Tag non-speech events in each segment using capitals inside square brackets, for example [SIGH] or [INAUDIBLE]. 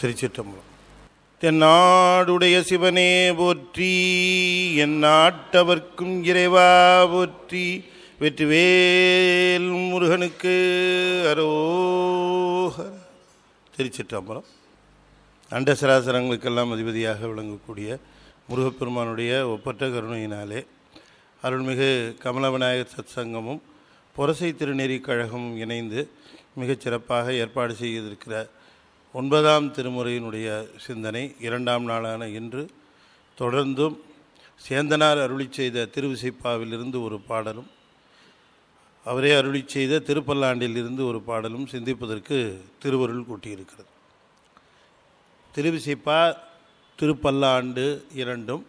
திருச்சிற்றம்பலம் தென்னாடுடைய சிவனே போற்றி என் நாட்டவர்க்கும் இறைவா போற்றி வெற்றிவேல் முருகனுக்கு அரோஹர திருச்சிற்றம்பலம் அண்டசராசரங்களுக்கெல்லாம் அதிபதியாக விளங்கக்கூடிய முருகப்பெருமானுடைய ஒப்பற்ற கருணையினாலே அருள்மிகு கமலவிநாயகர் சத் சங்கமும் புரசை திருநெறி கழகமும் இணைந்து மிகச்சிறப்பாக ஏற்பாடு செய்திருக்கிற ஒன்பதாம் திருமுறையினுடைய சிந்தனை இரண்டாம் நாளான இன்று தொடர்ந்தும் சேந்தனார் அருளி செய்த திருவிசைப்பாவிலிருந்து ஒரு பாடலும் அவரே அருளி செய்த திருப்பல்லாண்டிலிருந்து ஒரு பாடலும் சிந்திப்பதற்கு திருவருள் கூட்டியிருக்கிறது திருவிசைப்பா திருப்பல்லாண்டு இரண்டும்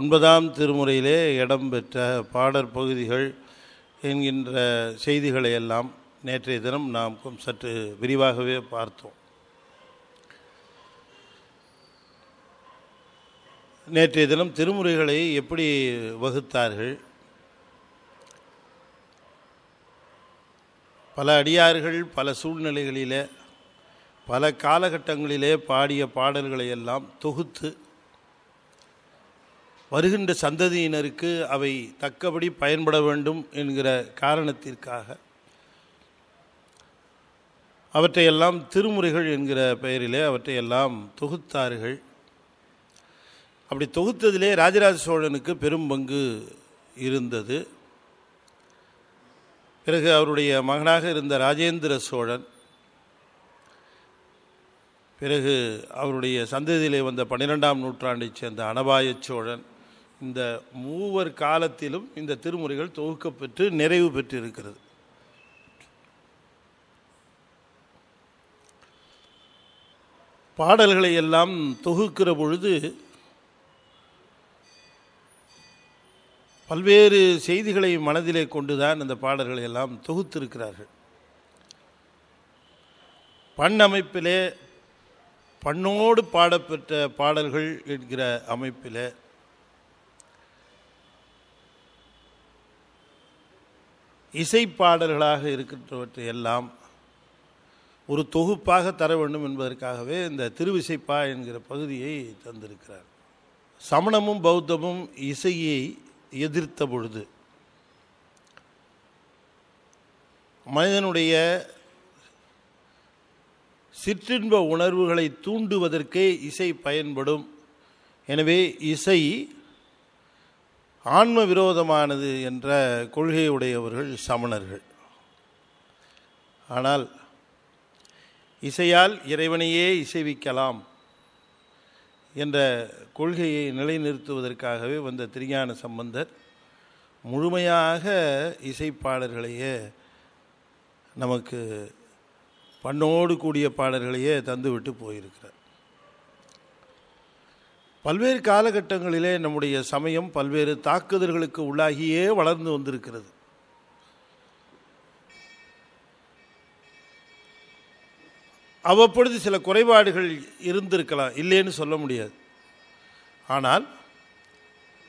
ஒன்பதாம் திருமுறையிலே இடம்பெற்ற பாடற் பகுதிகள் என்கின்ற செய்திகளை எல்லாம் நேற்றைய தினம் நாம் சற்று விரிவாகவே பார்த்தோம் நேற்றைய தினம் திருமுறைகளை எப்படி வகுத்தார்கள் பல அடியார்கள் பல சூழ்நிலைகளில் பல காலகட்டங்களிலே பாடிய பாடல்களை எல்லாம் தொகுத்து வருகின்ற சந்ததியினருக்கு அவை தக்கபடி பயன்பட வேண்டும் என்கிற காரணத்திற்காக அவற்றையெல்லாம் திருமுறைகள் என்கிற பெயரிலே அவற்றையெல்லாம் தொகுத்தார்கள் அப்படி தொகுத்ததிலே ராஜராஜ சோழனுக்கு பெரும் பங்கு இருந்தது பிறகு அவருடைய மகனாக இருந்த ராஜேந்திர சோழன் பிறகு அவருடைய சந்ததியிலே வந்த பன்னிரெண்டாம் நூற்றாண்டைச் சேர்ந்த அனபாய சோழன் இந்த மூவர் காலத்திலும் இந்த திருமுறைகள் தொகுக்கப்பெற்று நிறைவு பெற்று இருக்கிறது பாடல்களை எல்லாம் தொகுக்கிற பொழுது பல்வேறு செய்திகளை மனதிலே கொண்டுதான் அந்த பாடல்களை எல்லாம் தொகுத்திருக்கிறார்கள் பண் அமைப்பிலே பண்ணோடு பாடப்பெற்ற பாடல்கள் என்கிற அமைப்பில் இசை பாடல்களாக இருக்கின்றவற்றை எல்லாம் ஒரு தொகுப்பாக தர வேண்டும் என்பதற்காகவே இந்த திருவிசைப்பா என்கிற பகுதியை தந்திருக்கிறார் சமணமும் பௌத்தமும் இசையை எதிர்த்த பொழுது மனிதனுடைய சிற்றின்ப உணர்வுகளை தூண்டுவதற்கே இசை பயன்படும் எனவே இசை ஆன்ம விரோதமானது என்ற கொள்கையுடையவர்கள் சமணர்கள் ஆனால் இசையால் இறைவனையே இசைவிக்கலாம் என்ற கொள்கையை நிலைநிறுத்துவதற்காகவே வந்த திருஞான சம்பந்தர் முழுமையாக இசைப்பாடல்களையே நமக்கு பண்ணோடு கூடிய பாடல்களையே தந்துவிட்டு போயிருக்கிறார் பல்வேறு காலகட்டங்களிலே நம்முடைய சமயம் பல்வேறு தாக்குதல்களுக்கு உள்ளாகியே வளர்ந்து வந்திருக்கிறது அவ்வப்பொழுது சில குறைபாடுகள் இருந்திருக்கலாம் இல்லைன்னு சொல்ல முடியாது ஆனால்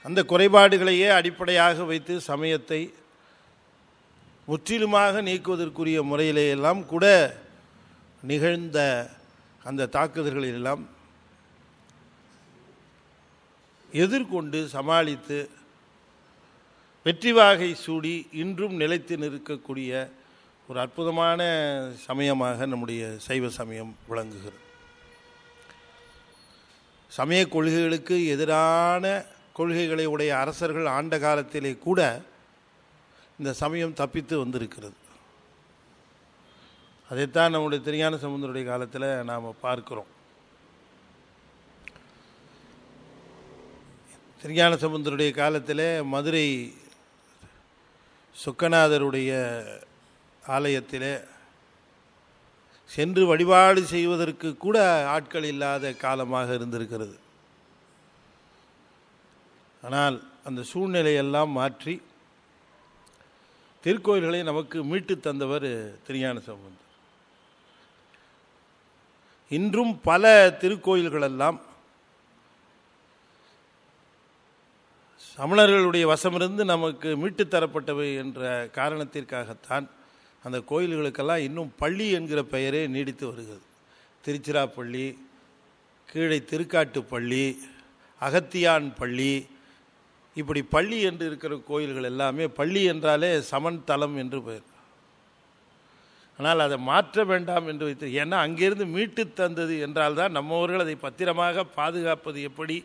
அந்த குறைபாடுகளையே அடிப்படையாக வைத்து சமயத்தை முற்றிலுமாக நீக்குவதற்குரிய முறையிலேயெல்லாம் கூட நிகழ்ந்த அந்த தாக்குதல்களெல்லாம் எதிர்கொண்டு சமாளித்து வெற்றிவாகை சூடி இன்றும் நிலைத்து நிற்கக்கூடிய ஒரு அற்புதமான சமயமாக நம்முடைய சைவ சமயம் விளங்குகிறது சமய கொள்கைகளுக்கு எதிரான கொள்கைகளை உடைய அரசர்கள் ஆண்ட காலத்திலே கூட இந்த சமயம் தப்பித்து வந்திருக்கிறது அதைத்தான் நம்முடைய திருஞான சமுதருடைய காலத்தில் நாம் பார்க்கிறோம் திருஞான சமுந்தருடைய காலத்தில் மதுரை சுக்கநாதருடைய ஆலயத்திலே சென்று வழிபாடு செய்வதற்கு கூட ஆட்கள் இல்லாத காலமாக இருந்திருக்கிறது ஆனால் அந்த சூழ்நிலையெல்லாம் மாற்றி திருக்கோயில்களை நமக்கு மீட்டு தந்தவர் திருஞான சம்பந்தர் இன்றும் பல திருக்கோயில்களெல்லாம் சமணர்களுடைய வசமிருந்து நமக்கு மீட்டு தரப்பட்டவை என்ற காரணத்திற்காகத்தான் அந்த கோயில்களுக்கெல்லாம் இன்னும் பள்ளி என்கிற பெயரே நீடித்து வருகிறது திருச்சிராப்பள்ளி கீழே திருக்காட்டு பள்ளி அகத்தியான் பள்ளி இப்படி பள்ளி என்று இருக்கிற கோயில்கள் எல்லாமே பள்ளி என்றாலே சமன் தலம் என்று பெயர் ஆனால் அதை மாற்ற வேண்டாம் என்று வைத்து ஏன்னா அங்கிருந்து மீட்டு தந்தது என்றால் தான் நம்மவர்கள் அதை பத்திரமாக பாதுகாப்பது எப்படி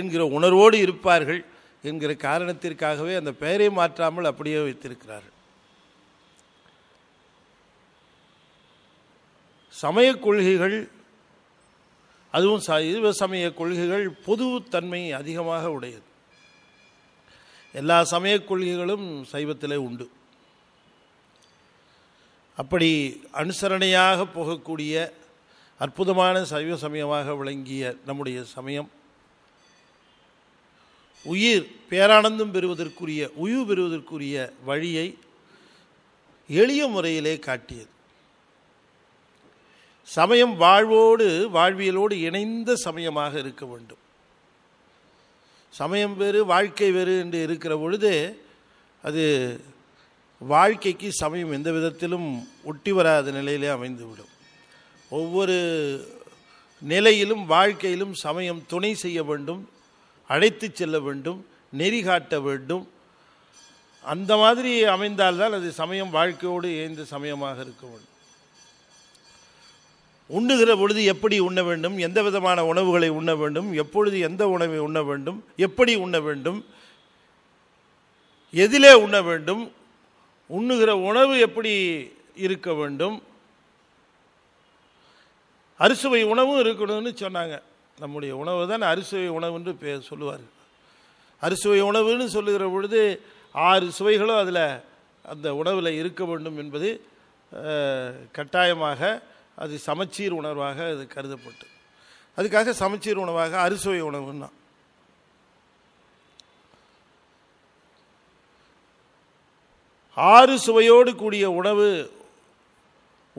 என்கிற உணர்வோடு இருப்பார்கள் என்கிற காரணத்திற்காகவே அந்த பெயரை மாற்றாமல் அப்படியே வைத்திருக்கிறார்கள் சமய கொள்கைகள் அதுவும் ச இதுவ சமய கொள்கைகள் பொதுத்தன்மை அதிகமாக உடையது எல்லா சமய கொள்கைகளும் சைவத்திலே உண்டு அப்படி அனுசரணையாக போகக்கூடிய அற்புதமான சைவ சமயமாக விளங்கிய நம்முடைய சமயம் உயிர் பேரானந்தம் பெறுவதற்குரிய உயிர் பெறுவதற்குரிய வழியை எளிய முறையிலே காட்டியது சமயம் வாழ்வோடு வாழ்வியலோடு இணைந்த சமயமாக இருக்க வேண்டும் சமயம் வேறு வாழ்க்கை வேறு என்று இருக்கிற பொழுது அது வாழ்க்கைக்கு சமயம் எந்த விதத்திலும் ஒட்டி வராத நிலையிலே அமைந்துவிடும் ஒவ்வொரு நிலையிலும் வாழ்க்கையிலும் சமயம் துணை செய்ய வேண்டும் அழைத்து செல்ல வேண்டும் நெறி காட்ட வேண்டும் அந்த மாதிரி அமைந்தால்தான் அது சமயம் வாழ்க்கையோடு இயந்த சமயமாக இருக்க வேண்டும் உண்ணுகிற பொழுது எப்படி உண்ண வேண்டும் எந்த விதமான உணவுகளை உண்ண வேண்டும் எப்பொழுது எந்த உணவை உண்ண வேண்டும் எப்படி உண்ண வேண்டும் எதிலே உண்ண வேண்டும் உண்ணுகிற உணவு எப்படி இருக்க வேண்டும் அறுசுவை உணவும் இருக்கணும்னு சொன்னாங்க நம்முடைய உணவு தான் அறுசுவை உணவுன்னு பே சொல்லுவார் அறுசுவை உணவுன்னு சொல்லுகிற பொழுது ஆறு சுவைகளும் அதில் அந்த உணவில் இருக்க வேண்டும் என்பது கட்டாயமாக அது சமச்சீர் உணர்வாக அது கருதப்பட்டு அதுக்காக சமச்சீர் உணவாக அறுசுவை உணவுன்னா ஆறு சுவையோடு கூடிய உணவு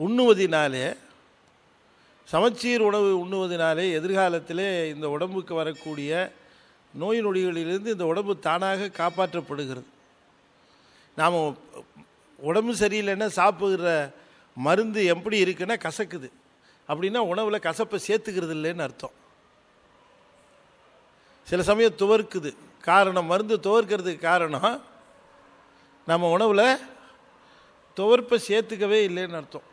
உண்ணுவதினாலே சமச்சீர் உணவு உண்ணுவதினாலே எதிர்காலத்திலே இந்த உடம்புக்கு வரக்கூடிய நோய் நொடிகளிலிருந்து இந்த உடம்பு தானாக காப்பாற்றப்படுகிறது நாம் உடம்பு சரியில்லைன்னா சாப்பிட்ற மருந்து எப்படி இருக்குன்னா கசக்குது அப்படின்னா உணவில் கசப்பை சேர்த்துக்கிறது இல்லைன்னு அர்த்தம் சில சமயம் துவர்க்குது காரணம் மருந்து துவர்க்கிறதுக்கு காரணம் நம்ம உணவில் துவர்ப்பை சேர்த்துக்கவே இல்லைன்னு அர்த்தம்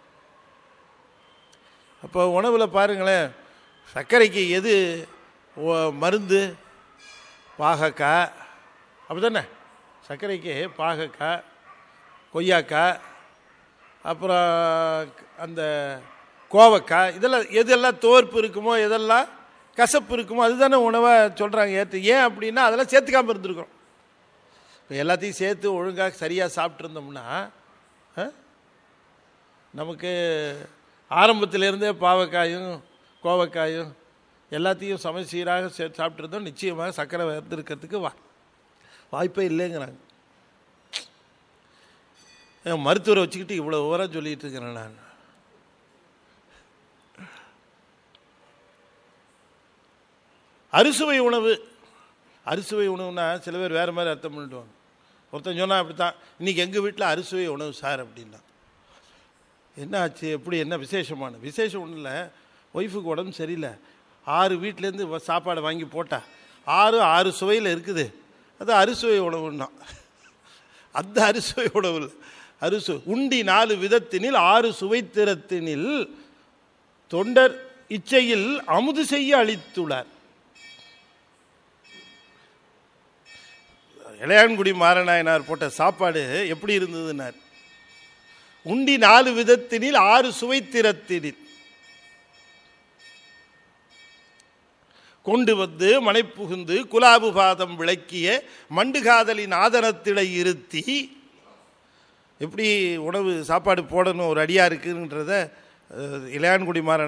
அப்போ உணவில் பாருங்களேன் சர்க்கரைக்கு எது மருந்து பாகக்காய் அப்படி தானே சர்க்கரைக்கு பாகக்காய் கொய்யாக்காய் அப்புறம் அந்த கோவக்காய் இதெல்லாம் எதெல்லாம் தோற்பு இருக்குமோ எதெல்லாம் கசப்பு இருக்குமோ அதுதானே உணவாக சொல்கிறாங்க ஏற்று ஏன் அப்படின்னா அதெல்லாம் சேர்த்துக்காமல் இருந்திருக்கிறோம் இப்போ எல்லாத்தையும் சேர்த்து ஒழுங்காக சரியாக சாப்பிட்ருந்தோம்னா நமக்கு ஆரம்பத்திலேருந்தே பாவக்காயும் கோவக்காயும் எல்லாத்தையும் சமச்சீராக சே சாப்பிட்ருந்தோம் நிச்சயமாக சக்கரை வந்திருக்கிறதுக்கு வா வாய்ப்பே இல்லைங்கிறாங்க மருத்துவரை வச்சுக்கிட்டு இவ்வளோ ஓவராக சொல்லிகிட்டு இருக்கிறேன் நான் அறுசுவை உணவு அறுசுவை உணவுனா சில பேர் வேறு மாதிரி அர்த்தம் பண்ணிடுவாங்க ஒருத்தன் சொன்னால் அப்படி தான் இன்றைக்கி எங்கள் வீட்டில் அறுசுவை உணவு சார் அப்படின்னா என்ன ஆச்சு எப்படி என்ன விசேஷமான விசேஷம் ஒன்றும் இல்லை ஒய்ஃபுக்கு உடம்பு சரியில்லை ஆறு வீட்டிலேருந்து சாப்பாடு வாங்கி போட்டா ஆறு ஆறு சுவையில் இருக்குது அது அறுசுவை உணவுன்னா அந்த அறுசுவை உணவு இல்லை அறுசு உண்டி நாலு விதத்தினில் ஆறு சுவைத்திரத்தினில் தொண்டர் இச்சையில் அமுது செய்ய அளித்துள்ளார் இளையான்குடி மாறனாயனார் போட்ட சாப்பாடு எப்படி இருந்ததுனார் உண்டி நாலு விதத்தினில் ஆறு சுவைத்திரத்தினில் கொண்டு வந்து மனைப்புகுந்து குலாபுபாதம் விளக்கிய மண்டுகாதலின் ஆதனத்திடை இருத்தி எப்படி உணவு சாப்பாடு போடணும் ஒரு அடியாக இருக்குன்றத இளையான்குடி மாற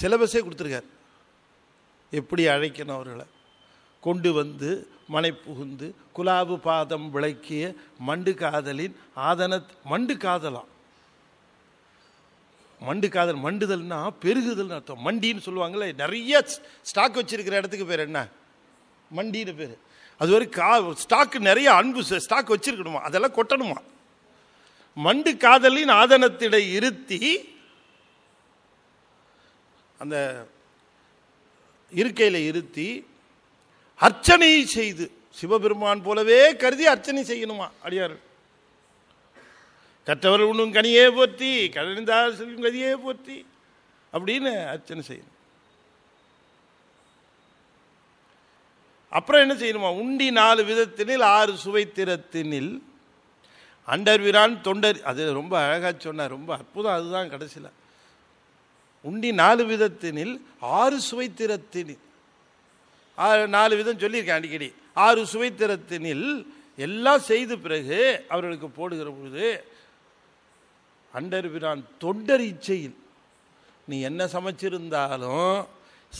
சிலபஸே கொடுத்துருக்கார் எப்படி அழைக்கணும் அவர்களை கொண்டு வந்து மனை புகுந்து குலாபு பாதம் விளக்கிய மண்டு காதலின் ஆதன மண்டு காதலாம் மண்டு காதல் மண்டுதல்னா பெருகுதல்னு அர்த்தம் மண்டின்னு சொல்லுவாங்களே நிறைய ஸ்டாக் வச்சிருக்கிற இடத்துக்கு பேர் என்ன மண்டின்னு பேர் அது வரைக்கும் கா ஸ்டாக்கு நிறைய அன்பு ஸ்டாக் வச்சிருக்கணுமா அதெல்லாம் கொட்டணுமா மண்டு காதலின் ஆதனத்திடை இருத்தி அந்த இருக்கையில் இருத்தி அர்ச்சனை செய்து சிவபெருமான் போலவே கருதி அர்ச்சனை செய்யணுமா அடியார் கற்றவர் உண்ணும் கனியே போற்றி கழிந்தார் செல்லும் கதியே போற்றி அப்படின்னு அர்ச்சனை செய்யணும் அப்புறம் என்ன செய்யணுமா உண்டி நாலு விதத்தினில் ஆறு சுவை அண்டர்விரான் தொண்டர் அது ரொம்ப அழகாக சொன்னார் ரொம்ப அற்புதம் அதுதான் கடைசியில் உண்டி நாலு விதத்தினில் ஆறு சுவைத்திரத்தினில் ஆறு நாலு விதம் சொல்லியிருக்கேன் அடிக்கடி ஆறு சுவைத்திரத்தினில் எல்லாம் செய்த பிறகு அவர்களுக்கு போடுகிற பொழுது அண்டர்பிரான் தொண்டர் இச்சையில் நீ என்ன சமைச்சிருந்தாலும்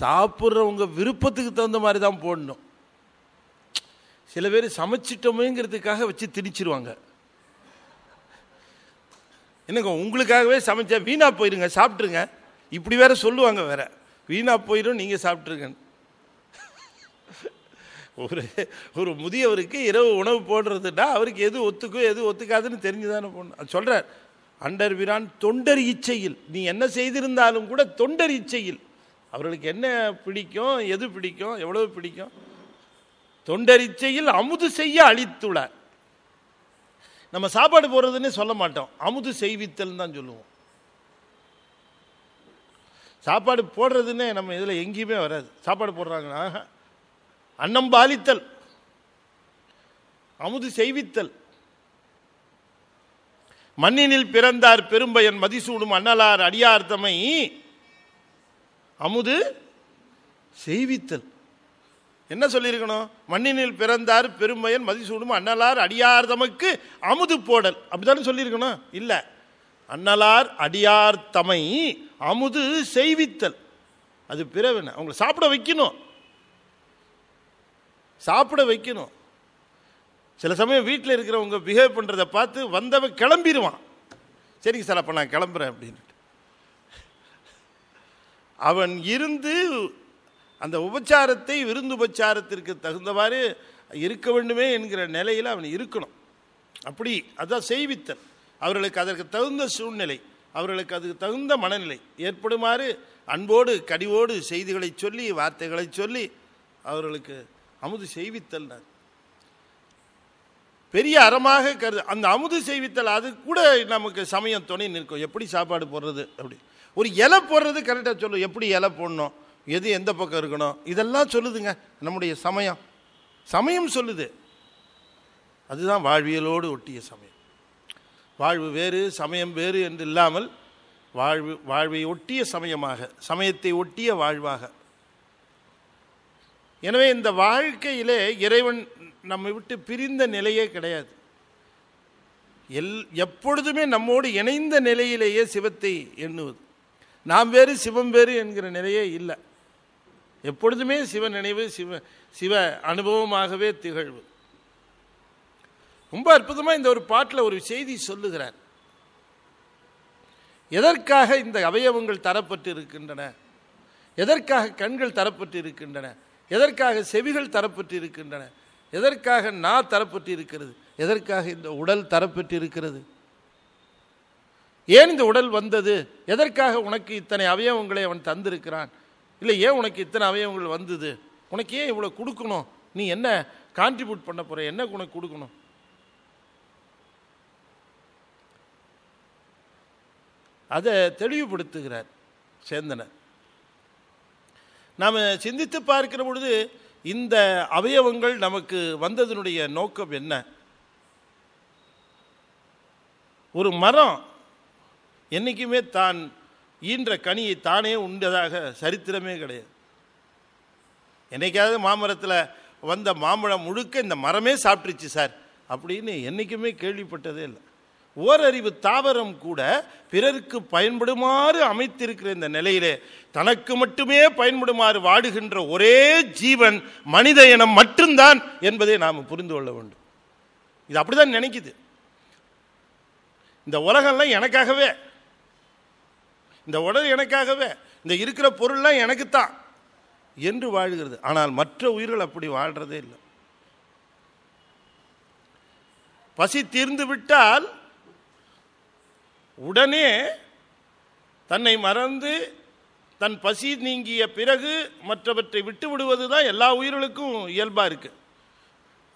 சாப்பிட்றவங்க விருப்பத்துக்கு தகுந்த மாதிரி தான் போடணும் சில பேர் சமைச்சிட்டோமேங்கிறதுக்காக வச்சு திணிச்சிருவாங்க என்னங்க உங்களுக்காகவே சமைச்சா வீணாக போயிடுங்க சாப்பிட்ருங்க இப்படி வேற சொல்லுவாங்க வேற வீணாக போயிடும் நீங்கள் சாப்பிட்ருங்கன்னு ஒரு ஒரு முதியவருக்கு இரவு உணவு போடுறதுன்னா அவருக்கு எது ஒத்துக்கோ எது ஒத்துக்காதுன்னு தெரிஞ்சுதானே போடணும் சொல்கிறார் அண்டர் விரான் தொண்டர் இச்சையில் நீ என்ன செய்திருந்தாலும் கூட தொண்டர் இச்சையில் அவர்களுக்கு என்ன பிடிக்கும் எது பிடிக்கும் எவ்வளவு பிடிக்கும் தொண்டர் இச்சையில் அமுது செய்ய அழித்துள்ளார் நம்ம சாப்பாடு போடுறதுன்னு சொல்ல மாட்டோம் அமுது செய்வித்தல் தான் சொல்லுவோம் சாப்பாடு போடுறதுன்னே நம்ம இதில் எங்கேயுமே வராது சாப்பாடு போடுறாங்கன்னா அன்னம் பாலித்தல் அமுது செய்வித்தல் மண்ணினில் பிறந்தார் பெரும்பயன் மதிசூடும் அன்னலார் அடியார்த்தமை அமுது செய்வித்தல் என்ன சொல்லியிருக்கணும் மண்ணினில் பிறந்தார் பெருமையன் மதிசூடும் அன்னலார் அடியார் தமக்கு அமுது போடல் அப்படிதானே சொல்லியிருக்கணும் இல்லை அன்னலார் அடியார் தமை அமுது செய்வித்தல் அது பிறவின அவங்களை சாப்பிட வைக்கணும் சாப்பிட வைக்கணும் சில சமயம் வீட்டில் இருக்கிறவங்க பிஹேவ் பண்ணுறதை பார்த்து வந்தவன் கிளம்பிடுவான் சரிங்க சார் அப்போ நான் கிளம்புறேன் அப்படின்ட்டு அவன் இருந்து அந்த உபச்சாரத்தை விருந்து உபச்சாரத்திற்கு தகுந்தவாறு இருக்க வேண்டுமே என்கிற நிலையில் அவன் இருக்கணும் அப்படி அதான் செய்வித்தல் அவர்களுக்கு அதற்கு தகுந்த சூழ்நிலை அவர்களுக்கு அதுக்கு தகுந்த மனநிலை ஏற்படுமாறு அன்போடு கடிவோடு செய்திகளை சொல்லி வார்த்தைகளை சொல்லி அவர்களுக்கு அமுது செய்வித்தல் பெரிய அறமாக கருது அந்த அமுது செய்வித்தல் அது கூட நமக்கு சமயம் துணை நிற்கும் எப்படி சாப்பாடு போடுறது அப்படி ஒரு இலை போடுறது கரெக்டாக சொல்லும் எப்படி இலை போடணும் எது எந்த பக்கம் இருக்கணும் இதெல்லாம் சொல்லுதுங்க நம்முடைய சமயம் சமயம் சொல்லுது அதுதான் வாழ்வியலோடு ஒட்டிய சமயம் வாழ்வு வேறு சமயம் வேறு என்று இல்லாமல் வாழ்வு வாழ்வை ஒட்டிய சமயமாக சமயத்தை ஒட்டிய வாழ்வாக எனவே இந்த வாழ்க்கையிலே இறைவன் நம்மை விட்டு பிரிந்த நிலையே கிடையாது எல் எப்பொழுதுமே நம்மோடு இணைந்த நிலையிலேயே சிவத்தை எண்ணுவது நாம் வேறு சிவம் வேறு என்கிற நிலையே இல்லை எப்பொழுதுமே சிவ நினைவு சிவ சிவ அனுபவமாகவே திகழ்வு ரொம்ப அற்புதமாக இந்த ஒரு பாட்டில் ஒரு செய்தி சொல்லுகிறார் எதற்காக இந்த அவயவங்கள் தரப்பட்டு இருக்கின்றன எதற்காக கண்கள் தரப்பட்டு இருக்கின்றன எதற்காக செவிகள் தரப்பட்டு இருக்கின்றன எதற்காக நா தரப்பட்டு இருக்கிறது எதற்காக இந்த உடல் தரப்பட்டு இருக்கிறது ஏன் இந்த உடல் வந்தது எதற்காக உனக்கு இத்தனை அவயவங்களை அவன் தந்திருக்கிறான் இல்லை ஏன் உனக்கு இத்தனை அவயவங்கள் வந்தது உனக்கு ஏன் இவ்வளோ கொடுக்கணும் நீ என்ன கான்ட்ரிபியூட் பண்ண போகிற என்ன உனக்கு கொடுக்கணும் அதை தெளிவுபடுத்துகிறார் சேந்தனர் நாம் சிந்தித்து பார்க்கிற பொழுது இந்த அவயவங்கள் நமக்கு வந்ததனுடைய நோக்கம் என்ன ஒரு மரம் என்றைக்குமே தான் ஈன்ற கனியை தானே உண்டதாக சரித்திரமே கிடையாது என்னைக்காவது மாமரத்தில் வந்த மாம்பழம் முழுக்க இந்த மரமே சாப்பிட்டுருச்சு சார் அப்படின்னு என்றைக்குமே கேள்விப்பட்டதே இல்லை ஓரறிவு தாவரம் கூட பிறருக்கு பயன்படுமாறு அமைத்திருக்கிற இந்த நிலையிலே தனக்கு மட்டுமே பயன்படுமாறு வாடுகின்ற ஒரே ஜீவன் மனித இனம் மட்டும்தான் என்பதை நாம் புரிந்து கொள்ள வேண்டும் இது அப்படிதான் நினைக்குது இந்த உலகம்லாம் எனக்காகவே இந்த உடல் எனக்காகவே இந்த இருக்கிற பொருள்லாம் எனக்குத்தான் என்று வாழ்கிறது ஆனால் மற்ற உயிர்கள் அப்படி வாழ்கிறதே இல்லை பசி தீர்ந்து விட்டால் உடனே தன்னை மறந்து தன் பசி நீங்கிய பிறகு மற்றவற்றை விட்டு விடுவது தான் எல்லா உயிர்களுக்கும் இயல்பாக இருக்குது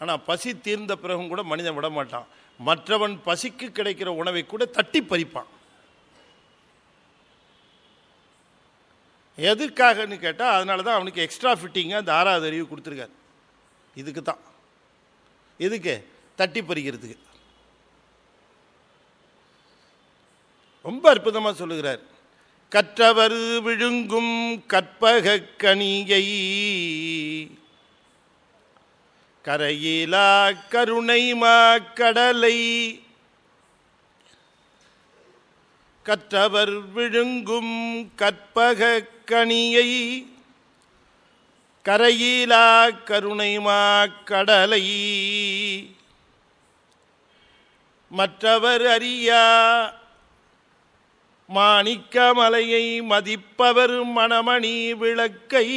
ஆனால் பசி தீர்ந்த பிறகும் கூட மனிதன் விட மாட்டான் மற்றவன் பசிக்கு கிடைக்கிற உணவை கூட தட்டி பறிப்பான் எதுக்காகன்னு கேட்டால் அதனால தான் அவனுக்கு எக்ஸ்ட்ரா ஃபிட்டிங்காக அந்த ஆறாவது அறிவு கொடுத்துருக்காரு இதுக்கு தான் எதுக்கு தட்டி பறிக்கிறதுக்கு ரொம்ப அற்புதமாக சொல்லுகிறார் கற்றவர் விழுங்கும் கற்பக கணிகை கரையிலா கருணை மா கடலை கற்றவர் விழுங்கும் கற்பக கனியை கரையிலா கருணைமா கடலை மற்றவர் அறியா மாணிக்கமலையை மதிப்பவர் மணமணி விளக்கை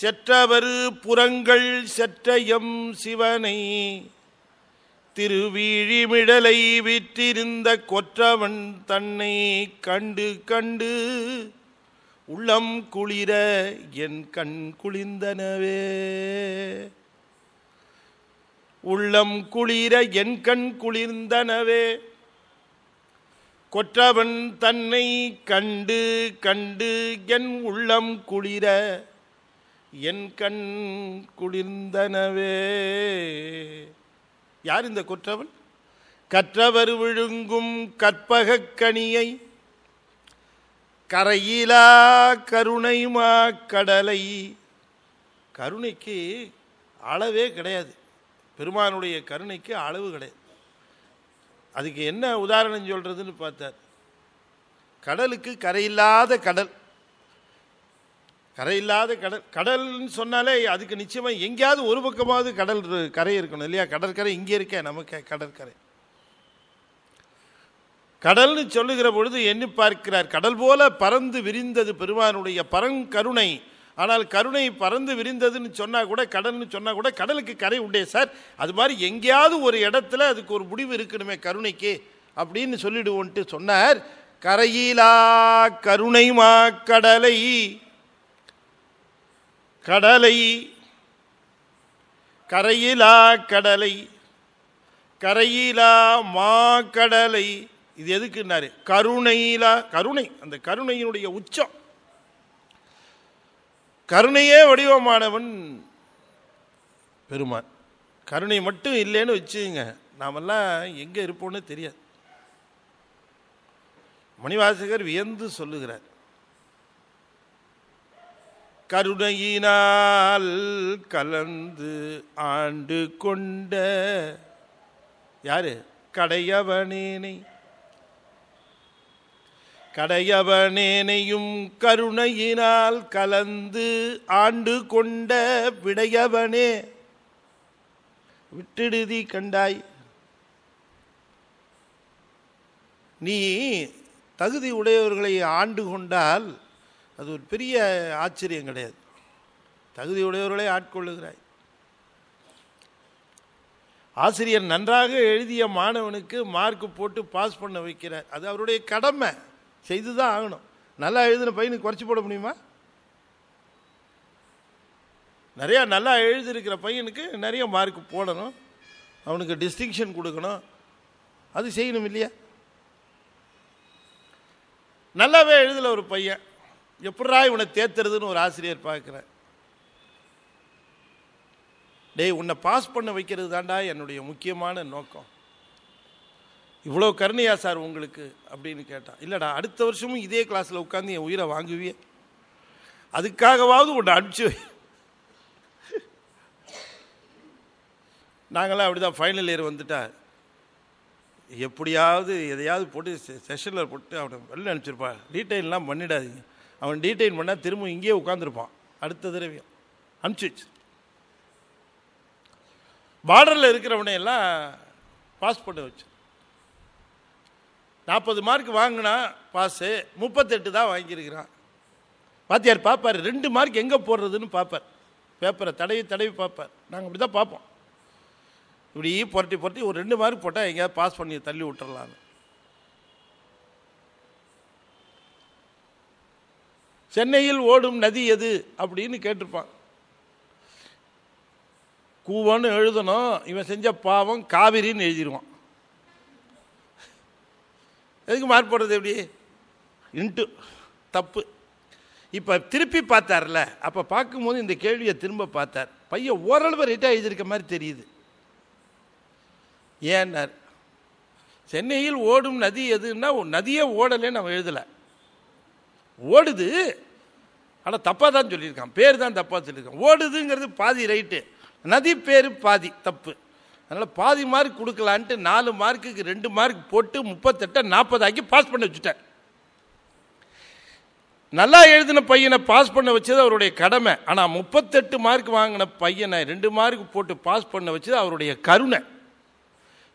செற்றவர் புறங்கள் செற்றயம் சிவனை திருவீழிமிடலை விற்றிருந்த கொற்றவன் தன்னை கண்டு கண்டு உள்ளம் குளிர என் கண் குளிர்ந்தனவே உள்ளம் குளிர என் கண் குளிர்ந்தனவே கொற்றவன் தன்னை கண்டு கண்டு என் உள்ளம் குளிர என் கண் குளிர்ந்தனவே யார் இந்த குற்றவன் கற்றவர் விழுங்கும் கற்பகக் கனியை கரையிலா கருணை மா கடலை கருணைக்கு அளவே கிடையாது பெருமானுடைய கருணைக்கு அளவு கிடையாது அதுக்கு என்ன உதாரணம் சொல்கிறதுன்னு பார்த்தார் கடலுக்கு கரையில்லாத கடல் கரை இல்லாத கடல் கடல்னு சொன்னாலே அதுக்கு நிச்சயமாக எங்கேயாவது ஒரு பக்கமாவது கடல் கரை இருக்கணும் இல்லையா கடற்கரை இங்கே இருக்க நமக்கு கடற்கரை கடல்னு சொல்லுகிற பொழுது எண்ணி பார்க்கிறார் கடல் போல பறந்து விரிந்தது பெருமானுடைய பரங்கருணை ஆனால் கருணை பறந்து விரிந்ததுன்னு சொன்னால் கூட கடல்னு சொன்னால் கூட கடலுக்கு கரை உண்டே சார் அது மாதிரி எங்கேயாவது ஒரு இடத்துல அதுக்கு ஒரு முடிவு இருக்கணுமே கருணைக்கு அப்படின்னு சொல்லிடுவோன்ட்டு சொன்னார் கரையிலா கருணை மா கடலை கடலை கரையிலா கடலை கரையிலா மா கடலை இது எதுக்குன்னாரு கருணையிலா கருணை அந்த கருணையினுடைய உச்சம் கருணையே வடிவமானவன் பெருமான் கருணை மட்டும் இல்லைன்னு வச்சுங்க நாமெல்லாம் எங்கே இருப்போன்னு தெரியாது மணிவாசகர் வியந்து சொல்லுகிறார் கருணையினால் கலந்து ஆண்டு கொண்ட யாரு கடையவனேனை கடையவனேனையும் கருணையினால் கலந்து ஆண்டு கொண்ட விடையவனே விட்டிடுதி கண்டாய் நீ தகுதி உடையவர்களை ஆண்டு கொண்டால் அது ஒரு பெரிய ஆச்சரியம் கிடையாது தகுதியுடையவர்களே ஆட்கொள்ளுகிறாய் ஆசிரியர் நன்றாக எழுதிய மாணவனுக்கு மார்க் போட்டு பாஸ் பண்ண வைக்கிறார் அது அவருடைய கடமை செய்து தான் ஆகணும் நல்லா எழுதின பையனுக்கு குறைச்சி போட முடியுமா நிறையா நல்லா எழுதியிருக்கிற பையனுக்கு நிறைய மார்க் போடணும் அவனுக்கு டிஸ்டிங்ஷன் கொடுக்கணும் அது செய்யணும் இல்லையா நல்லாவே எழுதலை ஒரு பையன் எப்படா இவனை தேத்துறதுன்னு ஒரு ஆசிரியர் பார்க்குறேன் டேய் உன்னை பாஸ் பண்ண வைக்கிறது தாண்டா என்னுடைய முக்கியமான நோக்கம் இவ்வளோ கருணையா சார் உங்களுக்கு அப்படின்னு கேட்டான் இல்லைடா அடுத்த வருஷமும் இதே கிளாஸில் உட்காந்து என் உயிரை வாங்குவியே அதுக்காகவாவது உன்னை அனுப்பிச்சு நாங்களாம் அப்படி தான் ஃபைனல் இயர் வந்துட்டா எப்படியாவது எதையாவது போட்டு செஷனில் போட்டு அவனை வெளில அனுப்பிச்சிருப்பா டீட்டெயிலெலாம் பண்ணிடாதீங்க அவன் டீடைன் பண்ணால் திரும்ப இங்கேயே உட்காந்துருப்பான் அடுத்த திரவியம் அனுப்பிச்சி வச்சு பார்டரில் இருக்கிறவனையெல்லாம் பாஸ் பண்ண வச்சு நாற்பது மார்க் வாங்கினா பாஸு முப்பத்தெட்டு தான் வாங்கியிருக்கிறான் பாத்தியார் பார்ப்பார் ரெண்டு மார்க் எங்கே போடுறதுன்னு பார்ப்பார் பேப்பரை தடவி தடவி பார்ப்பார் நாங்கள் அப்படி தான் பார்ப்போம் இப்படி புரட்டி புரட்டி ஒரு ரெண்டு மார்க் போட்டால் எங்கேயாவது பாஸ் பண்ணி தள்ளி விட்டுறலான்னு சென்னையில் ஓடும் நதி எது அப்படின்னு கேட்டிருப்பான் கூவன்னு எழுதணும் இவன் செஞ்ச பாவம் காவிரின்னு எழுதிடுவான் எதுக்கு மார்க் போடுறது எப்படி இன்ட்டு தப்பு இப்போ திருப்பி பார்த்தார்ல அப்போ பார்க்கும்போது இந்த கேள்வியை திரும்ப பார்த்தார் பையன் ஓரளவு ரைட்டாக எழுதியிருக்க மாதிரி தெரியுது ஏன்னார் சென்னையில் ஓடும் நதி எதுன்னா நதியே ஓடலைன்னு அவன் எழுதலை ஓடுது ஆனால் தப்பாக தான் சொல்லியிருக்கான் பேர் தான் தப்பாக சொல்லியிருக்கான் ஓடுதுங்கிறது பாதி ரைட்டு நதி பேர் பாதி தப்பு அதனால் பாதி மார்க் கொடுக்கலான்ட்டு நாலு மார்க்குக்கு ரெண்டு மார்க் போட்டு முப்பத்தெட்டை ஆக்கி பாஸ் பண்ண வச்சுட்டேன் நல்லா எழுதின பையனை பாஸ் பண்ண வச்சது அவருடைய கடமை ஆனால் முப்பத்தெட்டு மார்க் வாங்கின பையனை ரெண்டு மார்க் போட்டு பாஸ் பண்ண வச்சது அவருடைய கருணை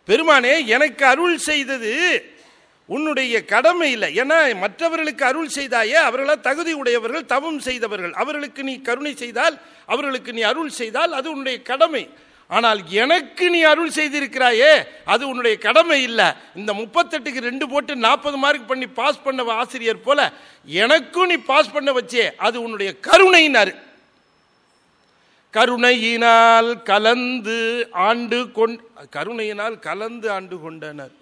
பெருமானே எனக்கு அருள் செய்தது உன்னுடைய கடமை இல்லை ஏன்னா மற்றவர்களுக்கு அருள் செய்தாயே அவர்களால் தகுதி உடையவர்கள் தவம் செய்தவர்கள் அவர்களுக்கு நீ கருணை செய்தால் அவர்களுக்கு நீ அருள் செய்தால் அது உன்னுடைய கடமை ஆனால் எனக்கு நீ அருள் செய்திருக்கிறாயே அது உன்னுடைய கடமை இல்லை இந்த முப்பத்தெட்டுக்கு ரெண்டு போட்டு நாற்பது மார்க் பண்ணி பாஸ் பண்ண ஆசிரியர் போல எனக்கும் நீ பாஸ் பண்ண வச்சே அது உன்னுடைய கருணையினார் கருணையினால் கலந்து ஆண்டு கொண் கருணையினால் கலந்து ஆண்டு கொண்டனர்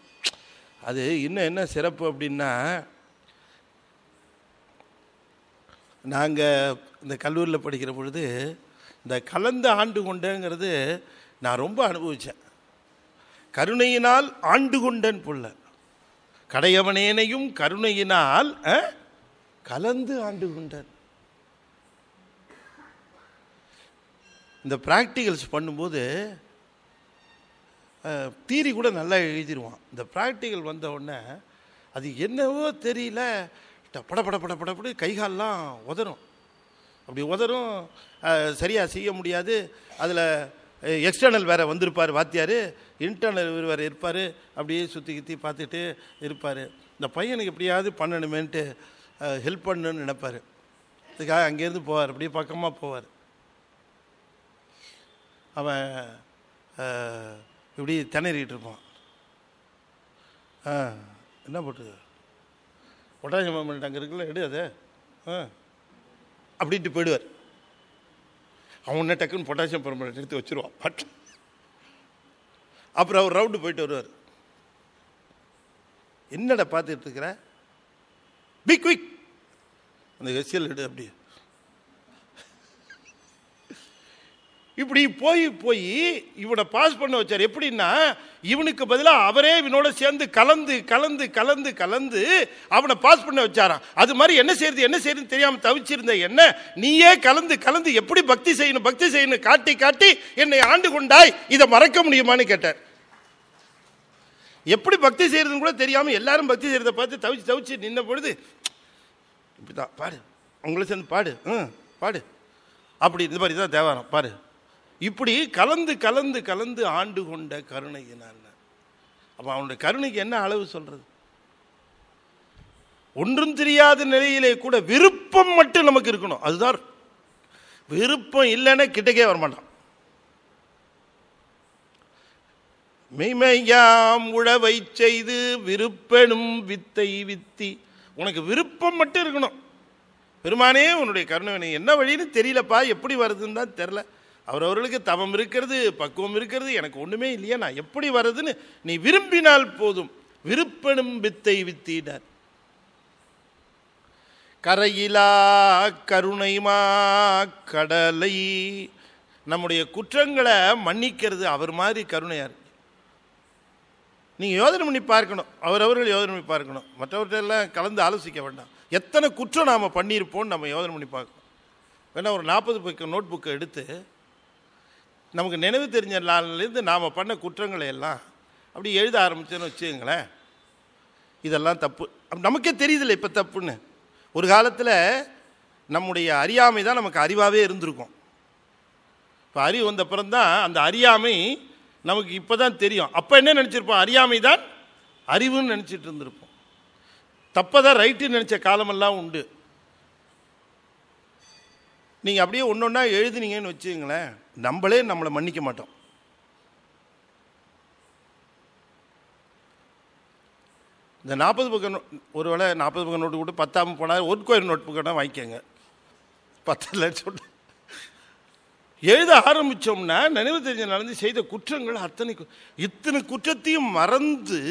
அது இன்னும் என்ன சிறப்பு அப்படின்னா நாங்கள் இந்த கல்லூரியில் படிக்கிற பொழுது இந்த கலந்து ஆண்டு கொண்டேங்கிறது நான் ரொம்ப அனுபவித்தேன் கருணையினால் ஆண்டு கொண்டன் புள்ள கடையவனேனையும் கருணையினால் கலந்து ஆண்டு கொண்டன் இந்த ப்ராக்டிகல்ஸ் பண்ணும்போது தீரி கூட நல்லா எழுதிடுவான் இந்த ப்ராக்டிக்கல் வந்த உடனே அது என்னவோ தெரியல பட பட பட பட கைகாலெலாம் உதறும் அப்படி உதறும் சரியாக செய்ய முடியாது அதில் எக்ஸ்டர்னல் வேறு வந்திருப்பார் வாத்தியார் இன்டர்னல் இவர் வேறு இருப்பார் அப்படியே சுற்றி கித்தி பார்த்துட்டு இருப்பார் இந்த பையனுக்கு எப்படியாவது பண்ணணுமேன்ட்டு ஹெல்ப் பண்ணணும்னு நினப்பார் அதுக்காக அங்கேருந்து போவார் அப்படியே பக்கமாக போவார் அவன் இப்படி திணறிக்கிட்டு இருப்பான் ஆ என்ன போட்டு ஒட்டாஞ்சி மாமன் அங்கே இருக்குல்ல எடு அதை அப்படின்ட்டு போயிடுவார் அவன் என்ன டக்குன்னு பொட்டாசியம் பரம்பரை எடுத்து வச்சுருவான் பட் அப்புறம் அவர் ரவுண்டு போயிட்டு வருவார் என்னடா பார்த்துட்டு இருக்கிற பிக் விக் அந்த எஸ்எல் எடு அப்படியே இப்படி போய் போய் இவனை பாஸ் பண்ண வச்சார் எப்படின்னா இவனுக்கு பதிலாக அவரே இவனோட சேர்ந்து கலந்து கலந்து கலந்து கலந்து அவனை பாஸ் பண்ண வச்சாராம் அது மாதிரி என்ன செய்யறது என்ன செய்யுதுன்னு தெரியாமல் தவிச்சிருந்த என்ன நீயே கலந்து கலந்து எப்படி பக்தி செய்யணும் பக்தி செய்யணும் காட்டி காட்டி என்னை ஆண்டு கொண்டாய் இதை மறக்க முடியுமான்னு கேட்டார் எப்படி பக்தி செய்கிறதுன்னு கூட தெரியாமல் எல்லாரும் பக்தி செய்கிறத பார்த்து தவிச்சு தவிச்சு நின்ன பொழுது இப்படிதான் பாடு அவங்கள சேர்ந்து பாடு ம் பாடு அப்படி இந்த மாதிரி தான் தேவாரம் பாரு இப்படி கலந்து கலந்து கலந்து ஆண்டு கொண்ட என்ன அப்போ அவனுடைய கருணைக்கு என்ன அளவு சொல்கிறது ஒன்றும் தெரியாத நிலையிலே கூட விருப்பம் மட்டும் நமக்கு இருக்கணும் அதுதான் விருப்பம் இல்லைன்னா கிட்டக்கே வரமாட்டான் மெய்மையாம் உழவை செய்து விருப்பனும் வித்தை வித்தி உனக்கு விருப்பம் மட்டும் இருக்கணும் பெருமானே உன்னுடைய கருணை என்ன வழின்னு தெரியலப்பா எப்படி வருதுன்னு தான் தெரில அவரவர்களுக்கு தவம் இருக்கிறது பக்குவம் இருக்கிறது எனக்கு ஒன்றுமே இல்லையா நான் எப்படி வர்றதுன்னு நீ விரும்பினால் போதும் விருப்பனும் வித்தை வித்தீடர் கரையிலா கருணைமா கடலை நம்முடைய குற்றங்களை மன்னிக்கிறது அவர் மாதிரி கருணையார் நீங்கள் யோதனை பண்ணி பார்க்கணும் அவரவர்கள் யோதனை பண்ணி பார்க்கணும் மற்றவர்களெல்லாம் கலந்து ஆலோசிக்க வேண்டாம் எத்தனை குற்றம் நாம் பண்ணியிருப்போம்னு நம்ம யோதனை பண்ணி பார்க்கணும் வேணால் ஒரு நாற்பது பக்கம் நோட் புக்கை எடுத்து நமக்கு நினைவு தெரிஞ்ச நாள்லேருந்து நாம் பண்ண குற்றங்களை எல்லாம் அப்படி எழுத ஆரம்பிச்சேன்னு வச்சுங்களேன் இதெல்லாம் தப்பு நமக்கே தெரியுதில்ல இப்போ தப்புன்னு ஒரு காலத்தில் நம்முடைய அறியாமை தான் நமக்கு அறிவாகவே இருந்திருக்கும் இப்போ அறிவு வந்த அப்புறம்தான் அந்த அறியாமை நமக்கு இப்போ தான் தெரியும் அப்போ என்ன நினச்சிருப்போம் அறியாமை தான் அறிவுன்னு நினச்சிட்டு இருந்திருப்போம் தப்பை தான் ரைட்டுன்னு நினச்ச காலமெல்லாம் உண்டு நீங்கள் அப்படியே ஒன்று ஒன்றா எழுதுனீங்கன்னு வச்சுங்களேன் நம்மளே நம்மளை மன்னிக்க மாட்டோம் இந்த நாற்பது பக்கம் ஒரு வேளை நாற்பது பக்கம் நோட்டு கூட பத்தாம் போனால் ஒரு கோயில் நோட் புக்கெல்லாம் வாங்கிக்கோங்க பத்து லட்சம் எழுத ஆரம்பித்தோம்னா நினைவு தெரிஞ்ச நடந்து செய்த குற்றங்கள் அத்தனை இத்தனை குற்றத்தையும் மறந்து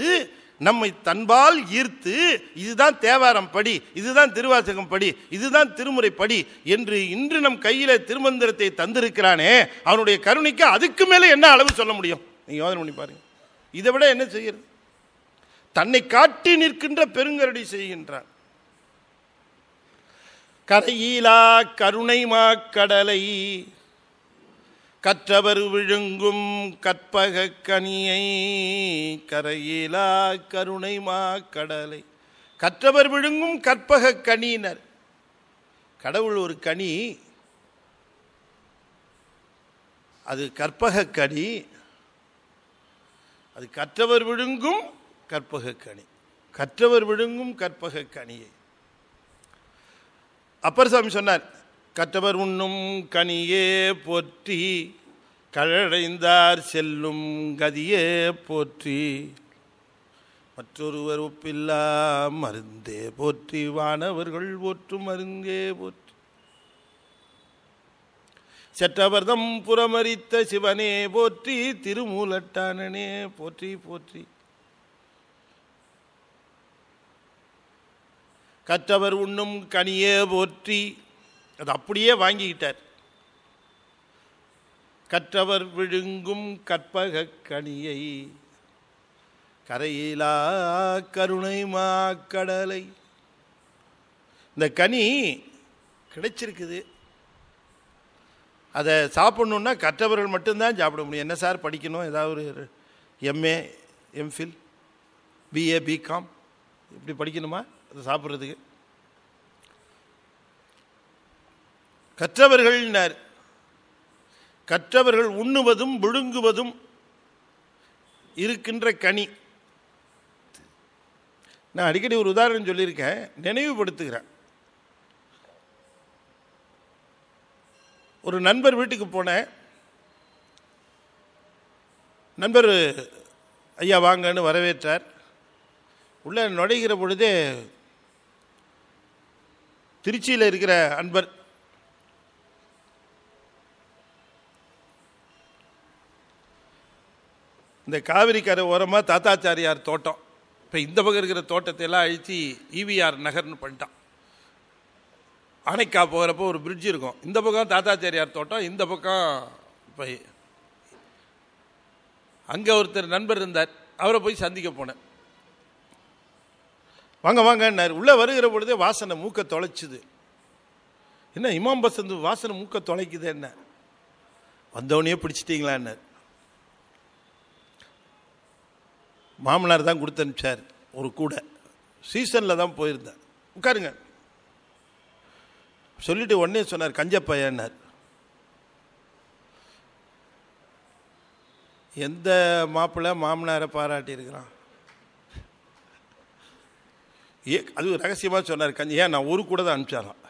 நம்மை தன்பால் ஈர்த்து இதுதான் தேவாரம் படி இதுதான் திருவாசகம் படி இதுதான் திருமுறை படி என்று இன்று நம் கையில் திருமந்திரத்தை தந்திருக்கிறானே அவனுடைய கருணைக்கு அதுக்கு மேலே என்ன அளவு சொல்ல முடியும் நீங்கள் யோசனை பண்ணி பாருங்க இதை விட என்ன செய்கிறது தன்னை காட்டி நிற்கின்ற பெருங்கருடி செய்கின்றான் கரையிலா கருணைமா கடலை கற்றவர் விழுங்கும் கற்பக கனியை கரையிலா கருணை மா கடலை கற்றவர் விழுங்கும் கற்பக கனியினர் கடவுள் ஒரு கனி அது கற்பக கனி அது கற்றவர் விழுங்கும் கற்பக கனி கற்றவர் விழுங்கும் கற்பக கனியை அப்பர் சாமி சொன்னார் கற்றவர் உண்ணும் கனியே போற்றி கழடைந்தார் செல்லும் கதியே போற்றி மற்றொருவர் ஒப்பில்லா மருந்தே போற்றி வானவர்கள் போற்று மருந்தே போற்றி செற்றவர்தம் புறமறித்த சிவனே போற்றி திருமூலட்டானனே போற்றி போற்றி கற்றவர் உண்ணும் கனியே போற்றி அது அப்படியே வாங்கிக்கிட்டார் கற்றவர் விழுங்கும் கற்பக கனியை கரையிலா கருணை மா கடலை இந்த கனி கிடைச்சிருக்குது அதை சாப்பிட்ணுன்னா கற்றவர்கள் மட்டும்தான் சாப்பிட முடியும் என்ன சார் படிக்கணும் ஏதாவது ஒரு எம்ஏ எம்ஃபில் பிஏ பிகாம் இப்படி படிக்கணுமா அதை சாப்பிட்றதுக்கு கற்றவர்கள் கற்றவர்கள் உண்ணுவதும் விழுங்குவதும் இருக்கின்ற கனி நான் அடிக்கடி ஒரு உதாரணம் சொல்லியிருக்கேன் நினைவுபடுத்துகிறேன் ஒரு நண்பர் வீட்டுக்கு போனேன் நண்பர் ஐயா வாங்கன்னு வரவேற்றார் உள்ளே நுழைகிற பொழுதே திருச்சியில் இருக்கிற அன்பர் இந்த காவிரி கரை ஓரமாக தாத்தாச்சாரியார் தோட்டம் இப்போ இந்த பக்கம் இருக்கிற தோட்டத்தை எல்லாம் அழித்து ஈவிஆர் நகர்னு பண்ணிட்டான் அணைக்கா போகிறப்போ ஒரு பிரிட்ஜ் இருக்கும் இந்த பக்கம் தாத்தாச்சாரியார் தோட்டம் இந்த பக்கம் இப்போ அங்கே ஒருத்தர் நண்பர் இருந்தார் அவரை போய் சந்திக்க போனேன் வாங்க வாங்கன்னார் உள்ளே வருகிற பொழுதே வாசனை மூக்க தொலைச்சிது என்ன இமாம் பசந்து வாசனை மூக்க தொலைக்குது என்ன வந்தவனையே பிடிச்சிட்டிங்களான்னார் மாமனார் தான் கொடுத்து அனுப்பிச்சார் ஒரு கூடை சீசனில் தான் போயிருந்தேன் உட்காருங்க சொல்லிட்டு உடனே சொன்னார் கஞ்சப்பையன்னார் எந்த மாப்பிள்ளை மாமனாரை பாராட்டியிருக்கிறான் ஏ அது ரகசியமாக சொன்னார் கஞ்சி ஏன் நான் ஒரு கூட தான் அனுப்பிச்சாரான்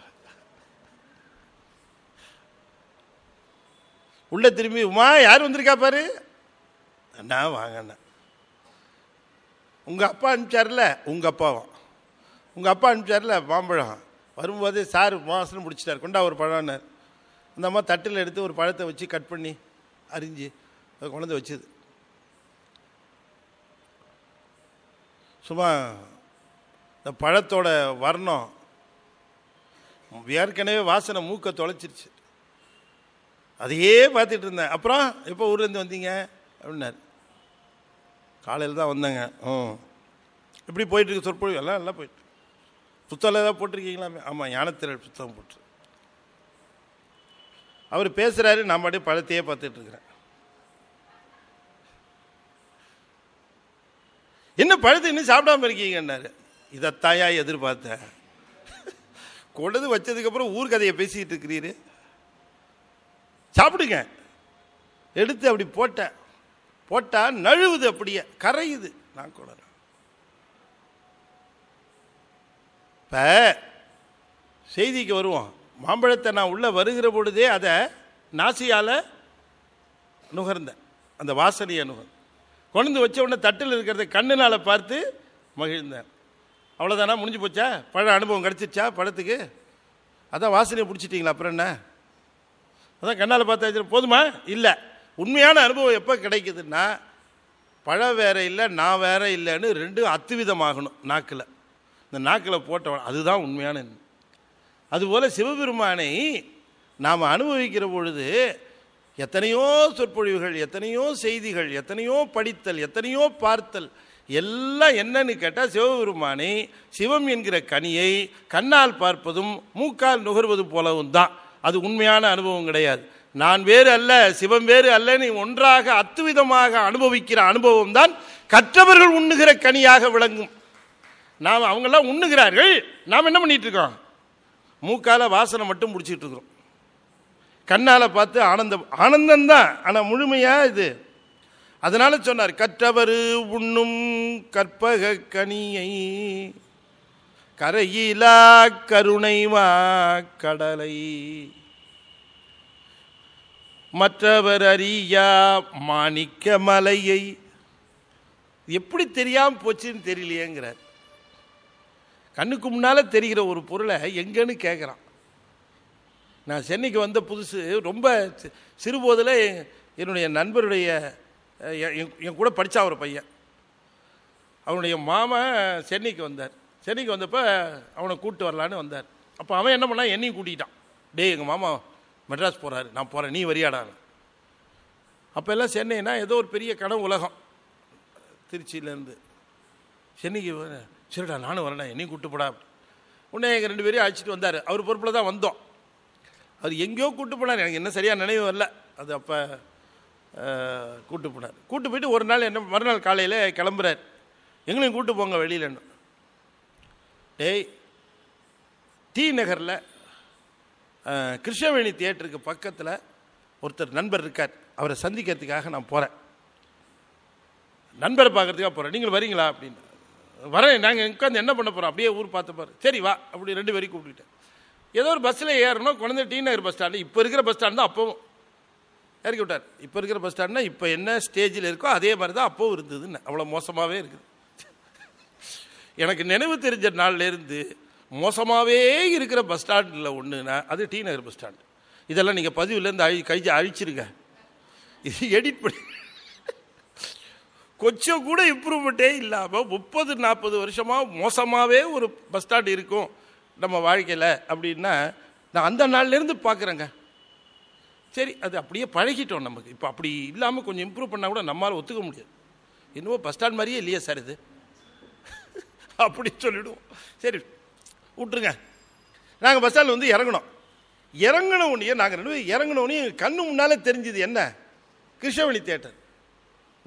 உள்ளே திரும்பி உமா யார் வந்திருக்கா பாரு நான் வாங்கண்ணா உங்கள் அப்பா அனுப்பிச்சார்ல உங்கள் அப்பாவும் உங்கள் அப்பா அனுப்பிச்சார்ல மாம்பழம் வரும்போது சார் மாசம் முடிச்சிட்டார் கொண்டா ஒரு பழம்னார் அந்த அம்மா தட்டில் எடுத்து ஒரு பழத்தை வச்சு கட் பண்ணி அறிஞ்சு அதை கொண்டு வச்சுது சும்மா இந்த பழத்தோட வர்ணம் ஏற்கனவே வாசனை மூக்கை தொலைச்சிருச்சு அதையே பார்த்துட்டு இருந்தேன் அப்புறம் எப்போ ஊர்லேருந்து வந்தீங்க அப்படின்னாரு காலையில் தான் வந்தேங்க ம் எப்படி போயிட்டுருக்கு சொற்பொழிவு எல்லாம் நல்லா போயிட்டு புத்தகம் ஏதாவது போட்டிருக்கீங்களாமே ஆமாம் ஞானத்திரள் புத்தகம் போட்டு அவர் பேசுகிறாரு நான் அப்படியே பழத்தையே பார்த்துட்ருக்குறேன் என்ன பழத்தை இன்னும் சாப்பிடாம இருக்கீங்கன்னாரு இதைத்தாயா எதிர்பார்த்தேன் கொண்டது வச்சதுக்கப்புறம் கதையை பேசிக்கிட்டு இருக்கிறீரு சாப்பிடுங்க எடுத்து அப்படி போட்டேன் போட்டால் நழுவுது அப்படியே கரையுது நான் கூட இப்போ செய்திக்கு வருவோம் மாம்பழத்தை நான் உள்ளே வருகிற பொழுதே அதை நாசியால் நுகர்ந்தேன் அந்த வாசனையை நுகர் கொண்டு வச்ச உடனே தட்டில் இருக்கிறத கண்ணினால் பார்த்து மகிழ்ந்தேன் அவ்வளோதானா முடிஞ்சு போச்சா பழ அனுபவம் கிடச்சிச்சா பழத்துக்கு அதான் வாசனையை பிடிச்சிட்டிங்களா அப்புறம் என்ன அதான் கண்ணால் பார்த்தா போதுமா இல்லை உண்மையான அனுபவம் எப்போ கிடைக்குதுன்னா பழ வேற இல்லை நான் வேற இல்லைன்னு ரெண்டும் அத்துவிதமாகணும் நாக்கில் இந்த நாக்கில் போட்டவன் அதுதான் உண்மையான அதுபோல் சிவபெருமானை நாம் அனுபவிக்கிற பொழுது எத்தனையோ சொற்பொழிவுகள் எத்தனையோ செய்திகள் எத்தனையோ படித்தல் எத்தனையோ பார்த்தல் எல்லாம் என்னன்னு கேட்டால் சிவபெருமானை சிவம் என்கிற கனியை கண்ணால் பார்ப்பதும் மூக்கால் நுகர்வது போலவும் தான் அது உண்மையான அனுபவம் கிடையாது நான் வேறு அல்ல சிவம் வேறு அல்ல நீ ஒன்றாக அத்துவிதமாக அனுபவிக்கிற அனுபவம் தான் கற்றவர்கள் உண்ணுகிற கனியாக விளங்கும் நாம் அவங்கெல்லாம் உண்ணுகிறார்கள் நாம் என்ன பண்ணிட்டு இருக்கோம் மூக்கால வாசனை மட்டும் முடிச்சிட்டு இருக்கிறோம் கண்ணால் பார்த்து ஆனந்தம் ஆனந்தம்தான் ஆனால் முழுமையாக இது அதனால சொன்னார் கற்றவர் உண்ணும் கற்பக கனியை கரையிலா கருணைவா கடலை மற்றவர் அறியா மாணிக்க மலையை எப்படி தெரியாமல் போச்சுன்னு தெரியலையேங்கிறார் கண்ணுக்கு முன்னால் தெரிகிற ஒரு பொருளை எங்கேன்னு கேட்குறான் நான் சென்னைக்கு வந்த புதுசு ரொம்ப சிறுபோதில் என்னுடைய நண்பருடைய என் கூட படித்தான் ஒரு பையன் அவனுடைய மாமன் சென்னைக்கு வந்தார் சென்னைக்கு வந்தப்போ அவனை கூப்பிட்டு வரலான்னு வந்தார் அப்போ அவன் என்ன பண்ணான் என்னையும் கூட்டிகிட்டான் டேய் எங்கள் மாமா மெட்ராஸ் போகிறாரு நான் போகிறேன் நீ வரியாடா அப்போ எல்லாம் சென்னைனா ஏதோ ஒரு பெரிய கடன் உலகம் திருச்சியிலேருந்து சென்னைக்கு சரிடா நானும் வரேன் என்னையும் கூப்பிட்டு உடனே எங்கள் ரெண்டு பேரையும் அழைச்சிட்டு வந்தார் அவர் பொறுப்பில் தான் வந்தோம் அவர் எங்கேயோ கூப்பிட்டு போனார் எனக்கு என்ன சரியாக நினைவு வரல அது அப்போ கூப்பிட்டு போனார் கூப்பிட்டு போயிட்டு ஒரு நாள் என்ன மறுநாள் காலையில் கிளம்புறார் எங்களையும் கூப்பிட்டு போங்க வெளியிலன்னு டேய் டி நகரில் கிருஷ்ணவேணி தியேட்டருக்கு பக்கத்தில் ஒருத்தர் நண்பர் இருக்கார் அவரை சந்திக்கிறதுக்காக நான் போகிறேன் நண்பரை பார்க்குறதுக்காக போகிறேன் நீங்கள் வரீங்களா அப்படின்னு வரேன் நாங்கள் உட்காந்து என்ன பண்ண போகிறோம் அப்படியே ஊர் பார்த்து பாரு சரி வா அப்படி ரெண்டு பேரும் கூப்பிட்டுட்டேன் ஏதோ ஒரு பஸ்ஸில் ஏறணும் குழந்தை டி நகர் பஸ் ஸ்டாண்டு இப்போ இருக்கிற பஸ் ஸ்டாண்ட் தான் அப்போவும் இறக்கி விட்டார் இப்போ இருக்கிற பஸ் ஸ்டாண்ட்னா இப்போ என்ன ஸ்டேஜில் இருக்கோ அதே மாதிரி தான் அப்போவும் இருந்ததுன்னு அவ்வளோ மோசமாகவே இருக்குது எனக்கு நினைவு தெரிஞ்ச நாள்லேருந்து மோசமாகவே இருக்கிற பஸ் ஸ்டாண்டில் ஒன்றுனா அது டி நகர் பஸ் ஸ்டாண்டு இதெல்லாம் நீங்கள் பதிவுலேருந்து அழி கைஜி அழிச்சிருங்க இது எடிட் பண்ணி கொஞ்சம் கூட இம்ப்ரூவ்மெண்ட்டே இல்லாமல் முப்பது நாற்பது வருஷமாக மோசமாகவே ஒரு பஸ் ஸ்டாண்ட் இருக்கும் நம்ம வாழ்க்கையில் அப்படின்னா நான் அந்த நாள்லேருந்து பார்க்குறேங்க சரி அது அப்படியே பழகிட்டோம் நமக்கு இப்போ அப்படி இல்லாமல் கொஞ்சம் இம்ப்ரூவ் பண்ணால் கூட நம்மளால் ஒத்துக்க முடியாது என்னவோ பஸ் ஸ்டாண்ட் மாதிரியே இல்லையா சார் இது [LAUGHS] அப்படின்னு சொல்லிவிடுவோம் சரி விட்டுருங்க நாங்கள் பஸ் ஸ்டாண்டில் வந்து இறங்கணும் இறங்கின உடனே நாங்கள் ரெண்டு பேரும் இறங்கின உடனே கண்ணு முன்னாலே தெரிஞ்சது என்ன கிருஷ்ணவேணி தேட்டர்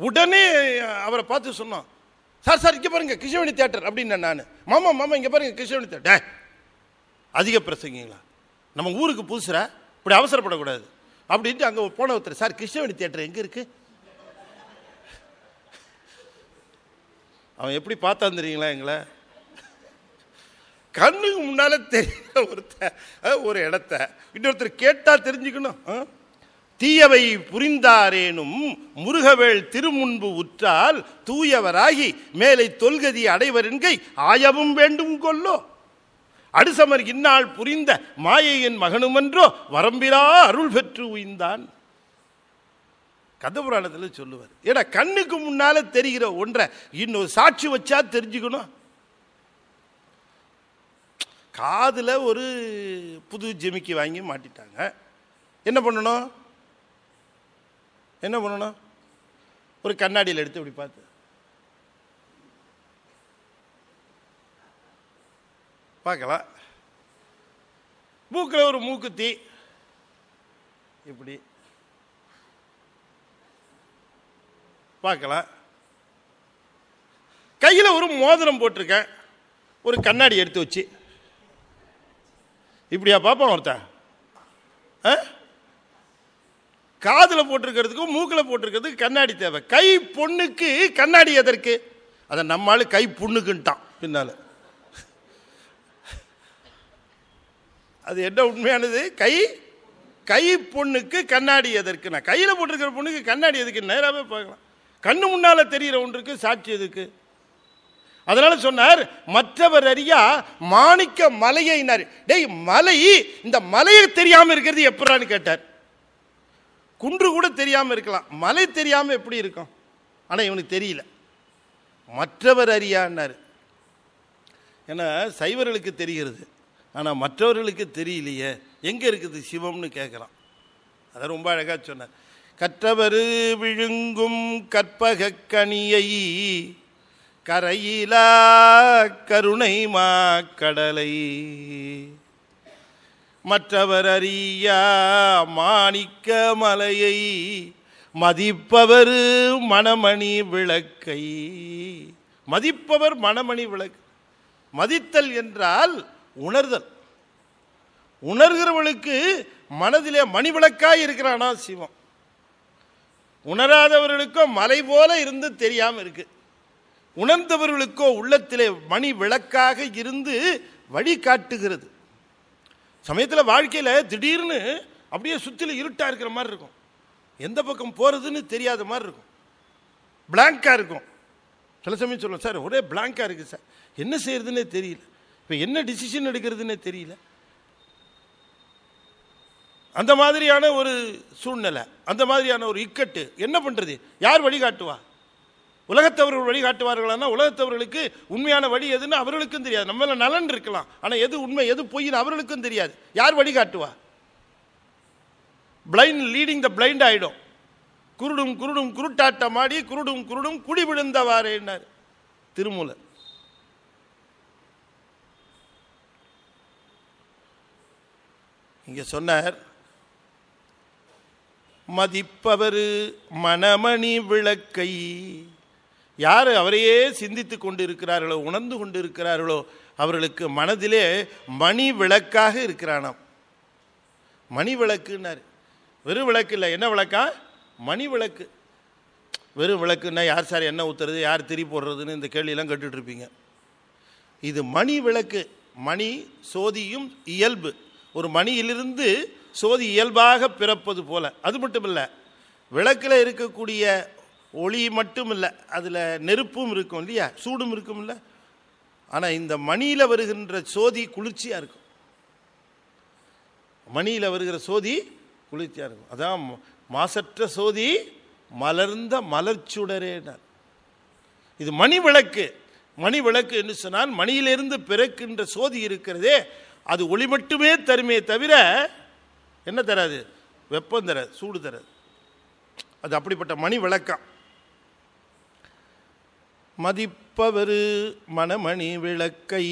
உடனே அவரை பார்த்து சொன்னோம் சார் சார் இங்கே பாருங்கள் கிருஷ்ணவேணி தேட்டர் அப்படின்னா நான் மாமா மாமா இங்கே பாருங்கள் கிருஷ்ணவேணி தேட்டர் அதிக பிரசங்கிங்களா நம்ம ஊருக்கு புதுசுரா இப்படி அவசரப்படக்கூடாது அப்படின்ட்டு அங்கே போன ஒருத்தர் சார் கிருஷ்ணவேணி தேட்டர் எங்கே இருக்குது அவன் எப்படி தெரியுங்களா எங்களை கண்ணுக்கு முன்னால தெரியல ஒருத்த ஒரு இடத்த இன்னொருத்தர் கேட்டா தெரிஞ்சுக்கணும் தீயவை புரிந்தாரேனும் முருகவேள் திருமுன்பு உற்றால் தூயவராகி மேலை தொல்கதி அடைவரென்கை ஆயவும் வேண்டும் கொல்லோ அடுசமர் இந்நாள் புரிந்த மாயையின் என்றோ வரம்பிலா அருள் பெற்று உயிர்ந்தான் கதபுராணத்தில் சொல்லுவார் ஏன்னா கண்ணுக்கு முன்னால தெரிகிற ஒன்றை இன்னொரு சாட்சி வச்சா தெரிஞ்சுக்கணும் காதில் ஒரு புது ஜிமிக்கி வாங்கி மாட்டிட்டாங்க என்ன பண்ணணும் என்ன பண்ணணும் ஒரு கண்ணாடியில் எடுத்து இப்படி பார்த்து பார்க்கலாம் மூக்கில் ஒரு மூக்குத்தி இப்படி பார்க்கலாம் கையில் ஒரு மோதிரம் போட்டிருக்கேன் ஒரு கண்ணாடி எடுத்து வச்சு இப்படியா பார்ப்பான் ஒருத்தன் காதில் போட்டிருக்கிறதுக்கும் மூக்கில் போட்டிருக்கிறதுக்கு கண்ணாடி தேவை கை பொண்ணுக்கு கண்ணாடி எதற்கு அதை நம்மளால கை புண்ணுக்குன்ட்டான் பின்னால் அது என்ன உண்மையானது கை கை பொண்ணுக்கு கண்ணாடி எதற்கு நான் கையில் போட்டிருக்கிற பொண்ணுக்கு கண்ணாடி எதுக்கு நேராகவே பார்க்கலாம் கண்ணு முன்னால் தெரிகிற ஒன்றுக்கு சாட்சி எதுக்கு அதனால சொன்னார் மற்றவர் அறியா மாணிக்க மலையினார் டேய் மலை இந்த மலையை தெரியாமல் இருக்கிறது எப்படான்னு கேட்டார் குன்று கூட தெரியாமல் இருக்கலாம் மலை தெரியாமல் எப்படி இருக்கும் ஆனால் இவனுக்கு தெரியல மற்றவர் அறியான்னார் ஏன்னா சைவர்களுக்கு தெரிகிறது ஆனால் மற்றவர்களுக்கு தெரியலையே எங்கே இருக்குது சிவம்னு கேட்குறான் அதை ரொம்ப அழகாக சொன்னார் கற்றவர் விழுங்கும் கற்பக கனியை கரையிலா கருணை மா கடலை மற்றவர் அறியா மாணிக்க மலையை மதிப்பவர் மணமணி விளக்கை மதிப்பவர் மணமணி விளக்கு மதித்தல் என்றால் உணர்தல் உணர்கிறவளுக்கு மனதிலே மணி விளக்காய் இருக்கிறானா சிவம் உணராதவர்களுக்கும் மலை போல இருந்து தெரியாமல் இருக்குது உணர்ந்தவர்களுக்கோ உள்ளத்திலே மணி விளக்காக இருந்து வழி காட்டுகிறது சமயத்தில் வாழ்க்கையில் திடீர்னு அப்படியே சுற்றிலும் இருட்டாக இருக்கிற மாதிரி இருக்கும் எந்த பக்கம் போகிறதுன்னு தெரியாத மாதிரி இருக்கும் பிளாங்காக இருக்கும் சில சமயம் சொல்லுவோம் சார் ஒரே பிளாங்காக இருக்குது சார் என்ன செய்கிறதுனே தெரியல இப்போ என்ன டிசிஷன் எடுக்கிறதுனே தெரியல அந்த மாதிரியான ஒரு சூழ்நிலை அந்த மாதிரியான ஒரு இக்கட்டு என்ன பண்ணுறது யார் வழிகாட்டுவா உலகத்தவர்கள் ஆனால் உலகத்தவர்களுக்கு உண்மையான வழி எதுன்னு அவர்களுக்கும் தெரியாது நம்மள நலன் இருக்கலாம் ஆனால் எது உண்மை எது பொய்னு அவர்களுக்கும் தெரியாது யார் வழிகாட்டுவா பிளைண்ட் லீடிங் த பிளைண்ட் ஆகிடும் குருடும் குருடும் குருட்டாட்டம் ஆடி குருடும் குருடும் குடி விழுந்தவாறேன்னார் திருமூலர் இங்கே சொன்னார் மதிப்பவர் மணமணி விளக்கை யார் அவரையே சிந்தித்து கொண்டு இருக்கிறார்களோ உணர்ந்து கொண்டு இருக்கிறார்களோ அவர்களுக்கு மனதிலே மணி விளக்காக இருக்கிறானாம் மணி விளக்குன்னார் வெறும் விளக்கு இல்லை என்ன விளக்கா மணி விளக்கு வெறும் விளக்குன்னா யார் சார் என்ன ஊற்றுறது யார் திரி போடுறதுன்னு இந்த கேள்வியெல்லாம் கேட்டுட்ருப்பீங்க இது மணி விளக்கு மணி சோதியும் இயல்பு ஒரு மணியிலிருந்து சோதி இயல்பாக பிறப்பது போல அது மட்டும் இல்லை விளக்கில் இருக்கக்கூடிய ஒளி மட்டும் இல்லை அதில் நெருப்பும் இருக்கும் இல்லையா சூடும் இருக்கும் இல்லை ஆனால் இந்த மணியில் வருகின்ற சோதி குளிர்ச்சியாக இருக்கும் மணியில் வருகிற சோதி குளிர்ச்சியாக இருக்கும் அதான் மாசற்ற சோதி மலர்ந்த மலர்ச்சுடரேனார் இது மணி விளக்கு மணி விளக்கு என்று சொன்னால் மணியிலிருந்து பிறக்கின்ற சோதி இருக்கிறதே அது ஒளி மட்டுமே தருமே தவிர என்ன தராது வெப்பம் தராது சூடு தராது அது அப்படிப்பட்ட மணி விளக்கம் மதிப்பவரு மணமணி விளக்கை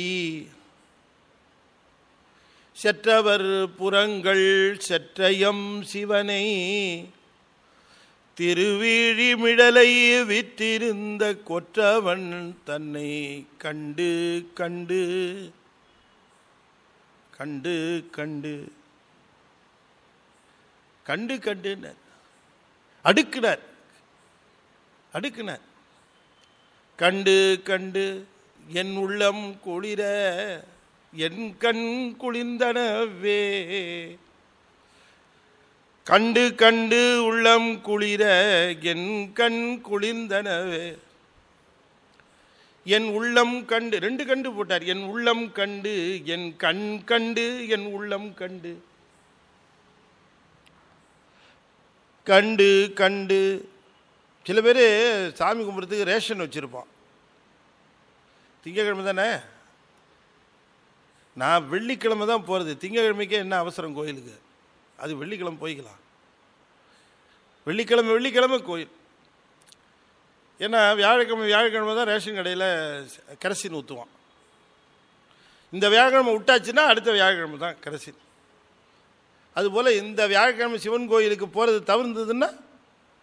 செற்றவர் புறங்கள் செற்றயம் சிவனை திருவிழிமிடலை விற்றிருந்த கொற்றவன் தன்னை கண்டு கண்டு கண்டு கண்டு கண்டு கண்டு அடுக்கினார் அடுக்கினார் கண்டு கண்டு என் உள்ளம் குளிர என் கண் குளிர்ந்தனவே கண்டு கண்டு உள்ளம் குளிர என் கண் குளிர்ந்தனவே என் உள்ளம் கண்டு ரெண்டு கண்டு போட்டார் என் உள்ளம் கண்டு என் கண் கண்டு என் உள்ளம் கண்டு கண்டு கண்டு சில பேர் சாமி கும்பிட்றதுக்கு ரேஷன் வச்சுருப்பான் திங்கக்கிழமை தானே நான் வெள்ளிக்கிழமை தான் போகிறது திங்கக்கிழமைக்கே என்ன அவசரம் கோயிலுக்கு அது வெள்ளிக்கிழமை போய்க்கலாம் வெள்ளிக்கிழமை வெள்ளிக்கிழமை கோயில் ஏன்னா வியாழக்கிழமை வியாழக்கிழமை தான் ரேஷன் கடையில் கரசின் ஊற்றுவான் இந்த வியாழக்கிழமை விட்டாச்சுன்னா அடுத்த வியாழக்கிழமை தான் கரசின் அதுபோல் இந்த வியாழக்கிழமை சிவன் கோயிலுக்கு போகிறது தவிர்ந்ததுன்னா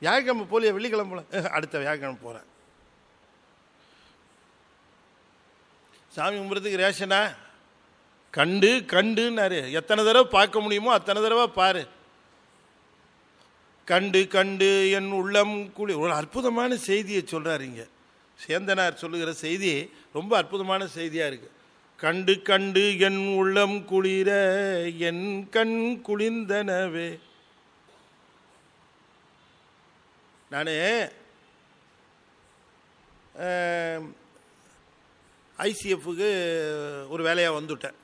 வியாழக்கிழமை போலியா வெள்ளிக்கிழமை போல அடுத்த வியாழக்கிழமை போகிறேன் சாமி கும்பிட்றதுக்கு ரேஷனா கண்டு கண்டுன்னாரு எத்தனை தடவை பார்க்க முடியுமோ அத்தனை தடவை பாரு கண்டு கண்டு என் உள்ளம் குழி ஒரு அற்புதமான செய்தியை சொல்கிறாருங்க சேந்தனார் சொல்லுகிற செய்தி ரொம்ப அற்புதமான செய்தியாக இருக்குது கண்டு கண்டு என் உள்ளம் குளிர என் கண் குளிர்ந்தனவே நான் ஐசிஎஃப்க்கு ஒரு வேலையாக வந்துவிட்டேன்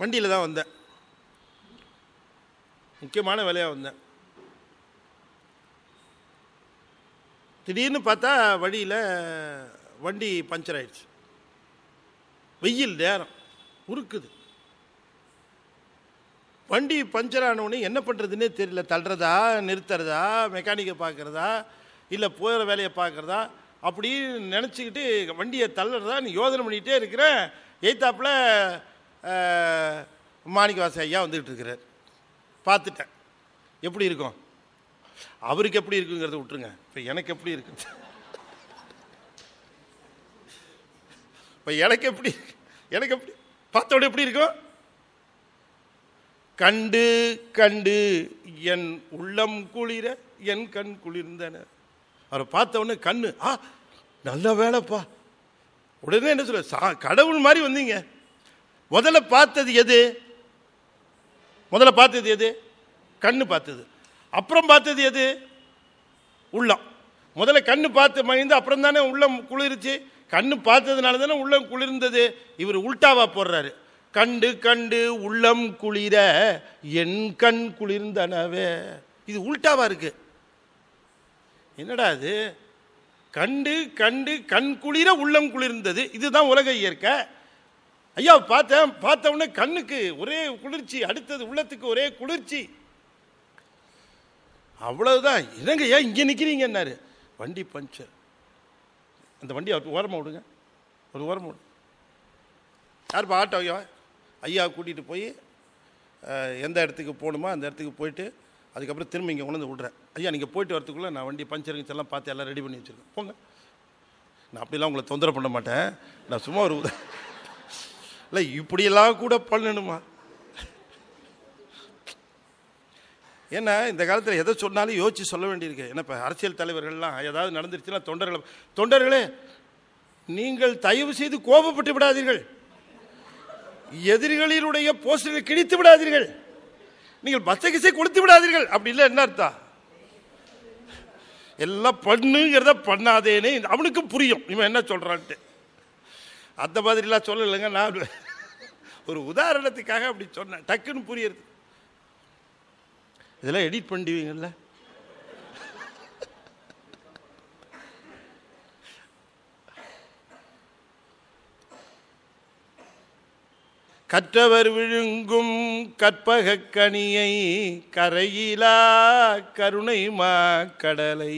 வண்டியில் தான் வந்தேன் முக்கியமான வேலையாக வந்தேன் திடீர்னு பார்த்தா வழியில் வண்டி பஞ்சர் ஆயிடுச்சு வெயில் நேரம் உருக்குது வண்டி பஞ்சர் ஆனவுடனே என்ன பண்ணுறதுன்னே தெரியல தள்ளுறதா நிறுத்துறதா மெக்கானிக்கை பார்க்குறதா இல்லை போகிற வேலையை பார்க்குறதா அப்படின்னு நினச்சிக்கிட்டு வண்டியை தள்ளுறதா நீ யோசனை பண்ணிகிட்டே இருக்கிறேன் எய்த்தாப்பில் மாணிக்கவாச ஐயா வந்துக்கிட்டு இருக்கிறார் பார்த்துட்டேன் எப்படி இருக்கும் அவருக்கு எப்படி இருக்குங்கிறத விட்டுருங்க இப்போ எனக்கு எப்படி இருக்கு இப்போ எனக்கு எப்படி எனக்கு எப்படி பார்த்தோட எப்படி இருக்கும் கண்டு கண்டு என் உள்ளம் குளிர என் கண் குளிர்ந்தன அவரை பார்த்த உடனே கண்ணு ஆ நல்ல வேலைப்பா உடனே என்ன சொல்ல சா கடவுள் மாதிரி வந்தீங்க முதல்ல பார்த்தது எது முதல்ல பார்த்தது எது கண்ணு பார்த்தது அப்புறம் பார்த்தது எது உள்ளம் முதல்ல கண்ணு பார்த்து மகிழ்ந்து அப்புறம் தானே உள்ளம் குளிர்ச்சி கண்ணு பார்த்ததுனால தானே உள்ளம் குளிர்ந்தது இவர் உல்ட்டாவா போடுறாரு கண்டு கண்டு உள்ளம் குளிர என் கண் குளிர்ந்தனவே இது உள்டாவா இருக்கு என்னடா அது கண்டு கண்டு கண் குளிர உள்ளம் குளிர்ந்தது இதுதான் உலக இயற்கை ஐயா பார்த்தேன் பார்த்த உடனே கண்ணுக்கு ஒரே குளிர்ச்சி அடுத்தது உள்ளத்துக்கு ஒரே குளிர்ச்சி அவ்வளவுதான் இறங்க ஏன் இங்கே நிற்கிறீங்க என்னாரு வண்டி பஞ்சர் அந்த வண்டி ஓரமாக விடுங்க ஒரு ஓரமாக விடுங்க யார்ப்பா ஆட்டோ ஐயா ஐயா கூட்டிகிட்டு போய் எந்த இடத்துக்கு போகணுமோ அந்த இடத்துக்கு போயிட்டு அதுக்கப்புறம் திரும்ப இங்கே கொண்டு வந்து விட்றேன் ஐயா நீங்கள் போயிட்டு வரத்துக்குள்ளே நான் வண்டி பஞ்சரிங்ஸ் எல்லாம் பார்த்து எல்லாம் ரெடி பண்ணி வச்சுருக்கேன் போங்க நான் அப்படிலாம் உங்களை தொந்தரவு பண்ண மாட்டேன் நான் சும்மா ஒரு இல்லை இப்படியெல்லாம் கூட பண்ணணுமா ஏன்னா இந்த காலத்தில் எதை சொன்னாலும் யோசித்து சொல்ல வேண்டியிருக்கு ஏன்னா இப்போ அரசியல் தலைவர்கள்லாம் ஏதாவது நடந்துருச்சுன்னா தொண்டர்களை தொண்டர்களே நீங்கள் தயவு செய்து கோபப்பட்டு விடாதீர்கள் எதிரிகளினுடைய போஸ்டரை கிழித்து விடாதீர்கள் நீங்கள் பச்சை கிசை விடாதீர்கள் அப்படி இல்லை என்ன அர்த்தம் எல்லாம் பண்ணுங்கிறத பண்ணாதேனே அவனுக்கும் புரியும் இவன் என்ன சொல்கிறான்ட்டு அந்த மாதிரிலாம் சொல்லலைங்க நான் ஒரு உதாரணத்துக்காக அப்படி சொன்னேன் டக்குன்னு புரியுது இதெல்லாம் எடிட் பண்ணிடுவீங்கள்ல கற்றவர் விழுங்கும் கற்பக கனியை கரையிலா கருணை மா கடலை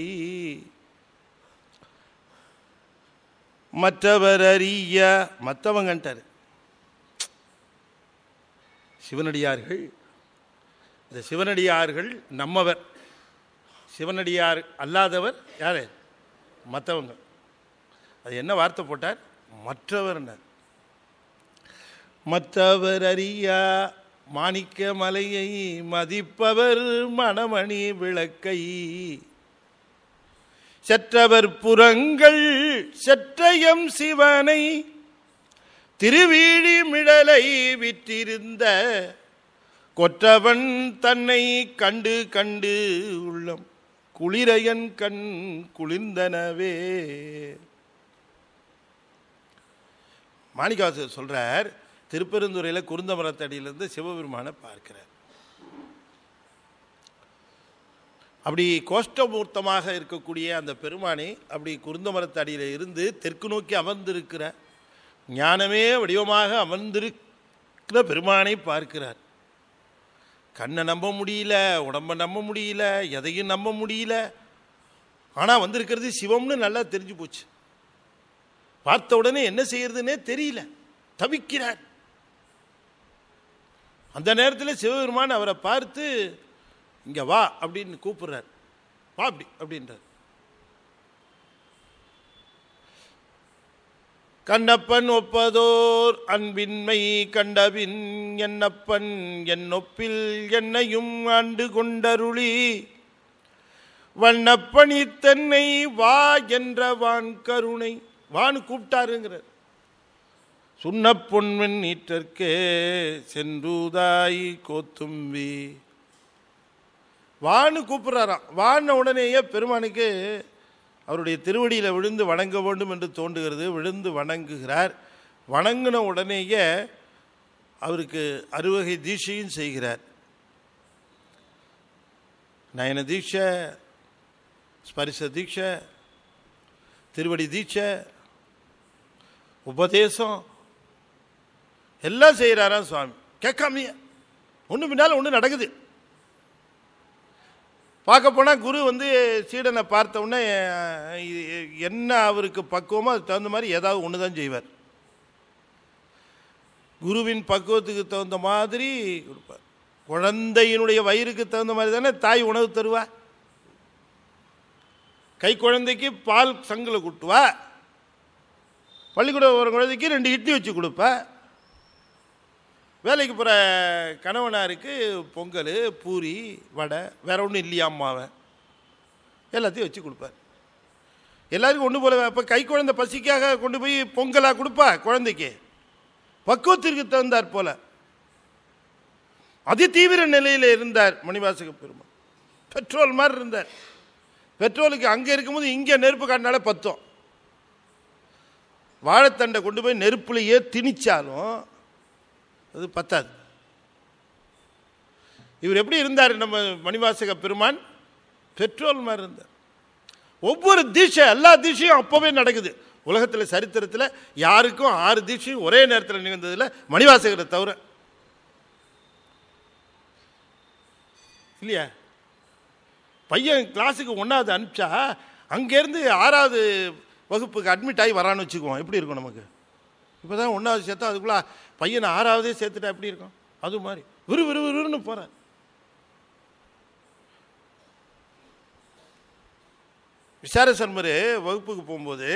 மற்றவர் அறிய மற்றவங்கன்ட்டார் சிவனடியார்கள் இந்த சிவனடியார்கள் நம்மவர் சிவனடியார் அல்லாதவர் யார் மற்றவங்க அது என்ன வார்த்தை போட்டார் மற்றவர்னர் மற்றவர் அறியா மாணிக்க மலையை மதிப்பவர் மணமணி விளக்கை செற்றவர் புறங்கள் செற்றயம் சிவனை திருவீழி மிடலை விற்றிருந்த கொற்றவன் தன்னை கண்டு கண்டு உள்ளம் குளிரையன் கண் குளிர்ந்தனவே மாணிக்காசர் சொல்றார் திருப்பெருந்துறையில் குருந்த சிவபெருமானை பார்க்கிறார் அப்படி கோஷ்டமூர்த்தமாக இருக்கக்கூடிய அந்த பெருமானை அப்படி குருந்தமரத்தடியில் இருந்து தெற்கு நோக்கி அமர்ந்திருக்கிற ஞானமே வடிவமாக அமர்ந்திருக்கிற பெருமானை பார்க்கிறார் கண்ணை நம்ப முடியல உடம்பை நம்ப முடியல எதையும் நம்ப முடியல ஆனால் வந்திருக்கிறது சிவம்னு நல்லா தெரிஞ்சு போச்சு பார்த்த உடனே என்ன செய்யறதுன்னே தெரியல தவிக்கிறார் அந்த நேரத்தில் சிவபெருமான் அவரை பார்த்து இங்கே வா அப்படின்னு கூப்பிடுறார் வா அப்படி அப்படின்றார் கண்ணப்பன் ஒப்பதோர் அன்பின்மை கண்டபின் என்னப்பன் என் ஒப்பில் என்னையும் ஆண்டு கொண்டருளி வண்ணப்பணி தென்னை வா என்ற வான் கருணை வான் கூப்பிட்டாருங்கிறார் சுண்ணப்பொன்மின் பொன்வெண் நீற்றற்கே சென்றூதாய் கோத்தும்பி வான்னு கூப்பிட்றாராம் வான உடனேயே பெருமானுக்கு அவருடைய திருவடியில் விழுந்து வணங்க வேண்டும் என்று தோன்றுகிறது விழுந்து வணங்குகிறார் வணங்கின உடனேயே அவருக்கு அறுவகை தீட்சையும் செய்கிறார் நயன தீட்ச ஸ்பரிச தீட்ச திருவடி தீட்சை உபதேசம் எல்லாம் செய்கிறாராம் சுவாமி கேட்காமிய ஒன்று பின்னால் ஒன்று நடக்குது பார்க்க போனால் குரு வந்து சீடனை பார்த்த உடனே என்ன அவருக்கு பக்குவமோ அதுக்கு தகுந்த மாதிரி ஏதாவது ஒன்று தான் செய்வார் குருவின் பக்குவத்துக்கு தகுந்த மாதிரி கொடுப்பார் குழந்தையினுடைய வயிறுக்கு தகுந்த மாதிரி தானே தாய் உணவு தருவா கை குழந்தைக்கு பால் சங்கில் கொட்டுவா பள்ளிக்கூடம் ஒரு குழந்தைக்கு ரெண்டு இட்லி வச்சு கொடுப்பேன் வேலைக்கு போகிற கணவனாருக்கு பொங்கல் பூரி வடை வேற ஒன்றும் இல்லையா அம்மாவை எல்லாத்தையும் வச்சு கொடுப்பார் எல்லாருக்கும் ஒன்று போல இப்போ கை குழந்தை பசிக்காக கொண்டு போய் பொங்கலாக கொடுப்பா குழந்தைக்கு பக்குவத்திற்கு தகுந்தார் போல அதி தீவிர நிலையில் இருந்தார் மணிவாசக பெருமாள் பெட்ரோல் மாதிரி இருந்தார் பெட்ரோலுக்கு அங்கே இருக்கும்போது இங்கே நெருப்பு காட்டினாலே பத்தும் வாழைத்தண்டை கொண்டு போய் நெருப்புலையே திணிச்சாலும் அது பத்தாது இவர் எப்படி இருந்தார் நம்ம மணிவாசக பெருமான் பெட்ரோல் மாதிரி இருந்தார் ஒவ்வொரு தீட்சை எல்லா தீட்சையும் அப்போவே நடக்குது உலகத்தில் சரித்திரத்தில் யாருக்கும் ஆறு தீட்சையும் ஒரே நேரத்தில் நிகழ்ந்ததில் மணிவாசகரை தவிர இல்லையா பையன் கிளாஸுக்கு ஒன்றாவது அனுப்பிச்சா அங்கேருந்து ஆறாவது வகுப்புக்கு அட்மிட் ஆகி வரான்னு வச்சுக்குவோம் எப்படி இருக்கும் நமக்கு இப்போ தான் ஒன்றாவது சேர்த்தா அதுக்குள்ள பையனை ஆறாவதே சேர்த்துட்டா எப்படி இருக்கும் அது மாதிரி விறு விறு விறுன்னு போகிறார் விசார சர்மரு வகுப்புக்கு போகும்போது